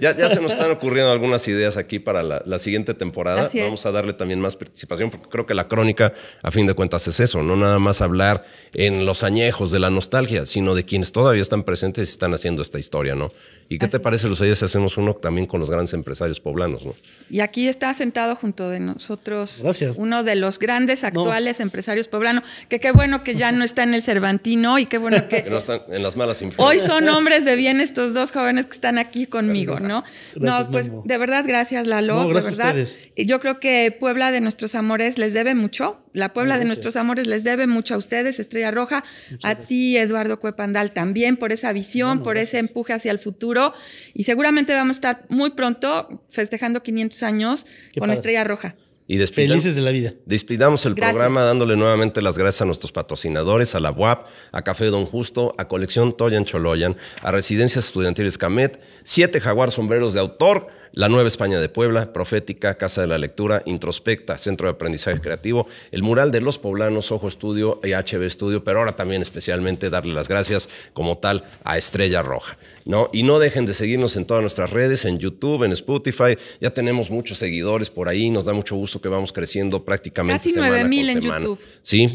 ya, se nos están ocurriendo algunas ideas aquí para la, siguiente temporada. vamos a darle también más participación porque creo que la crónica, a fin de cuentas, es eso, no nada más hablar en los añejos de la nostalgia, sino de quienes todavía están presentes y están haciendo esta historia, ¿no? ¿Y qué te parece, Lucía, si hacemos uno también con los grandes empresarios poblanos, ¿no?
Y aquí está sentado junto de nosotros uno de los grandes actuales empresarios poblanos, que qué bueno que ya no está en el Cervantino y qué bueno [LAUGHS] que...
no están en las malas influencias. Hoy
son hombres de bien estos dos jóvenes que están aquí conmigo, ¿no?
no, pues de
verdad, gracias Lalo, verdad. Yo creo que Puebla de nuestros amores les debe mucho, la Puebla de nuestros amores les debe mucho a ustedes, Estrella Roja, a ti, Eduardo Cuepanda también por esa visión, por ese empuje hacia el futuro. Y seguramente vamos a estar muy pronto festejando 500 años con Estrella Roja.
Y Felices de la vida. Despidamos el programa dándole nuevamente las gracias a nuestros patrocinadores, a la UAP, a Café Don Justo, a Colección Toyan Choloyan, a Residencias Estudiantiles Camet, siete jaguar sombreros de autor la Nueva España de Puebla, Profética, Casa de la Lectura, Introspecta, Centro de Aprendizaje Creativo, el mural de los poblanos, Ojo Estudio y HB Estudio, pero ahora también especialmente darle las gracias como tal a Estrella Roja. ¿no? Y no dejen de seguirnos en todas nuestras redes, en YouTube, en Spotify. Ya tenemos muchos seguidores por ahí, nos da mucho gusto que vamos creciendo prácticamente. Casi semana 9 mil en YouTube. Sí,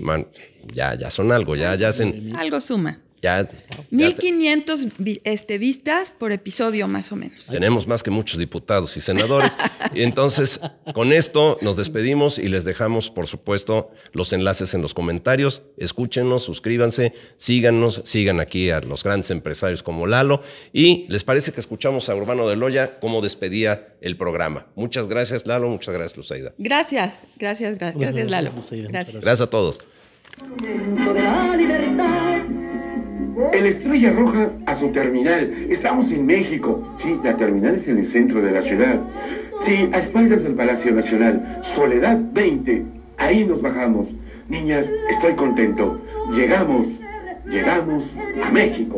ya, ya son algo, ya, ya hacen.
Algo suma. 1500 este, vistas por episodio, más o menos. Tenemos
más que muchos diputados y senadores. y Entonces, con esto nos despedimos y les dejamos, por supuesto, los enlaces en los comentarios. Escúchenos, suscríbanse, síganos, sigan aquí a los grandes empresarios como Lalo. Y les parece que escuchamos a Urbano de Loya cómo despedía el programa. Muchas gracias, Lalo. Muchas gracias, Luzaida.
Gracias, gracias, gracias,
gracias Lalo. Gracias. a todos.
El Estrella Roja a su terminal. Estamos en México. Sí, la terminal es en el centro de la ciudad. Sí, a espaldas del Palacio Nacional. Soledad 20. Ahí nos bajamos. Niñas, estoy contento. Llegamos. Llegamos a México.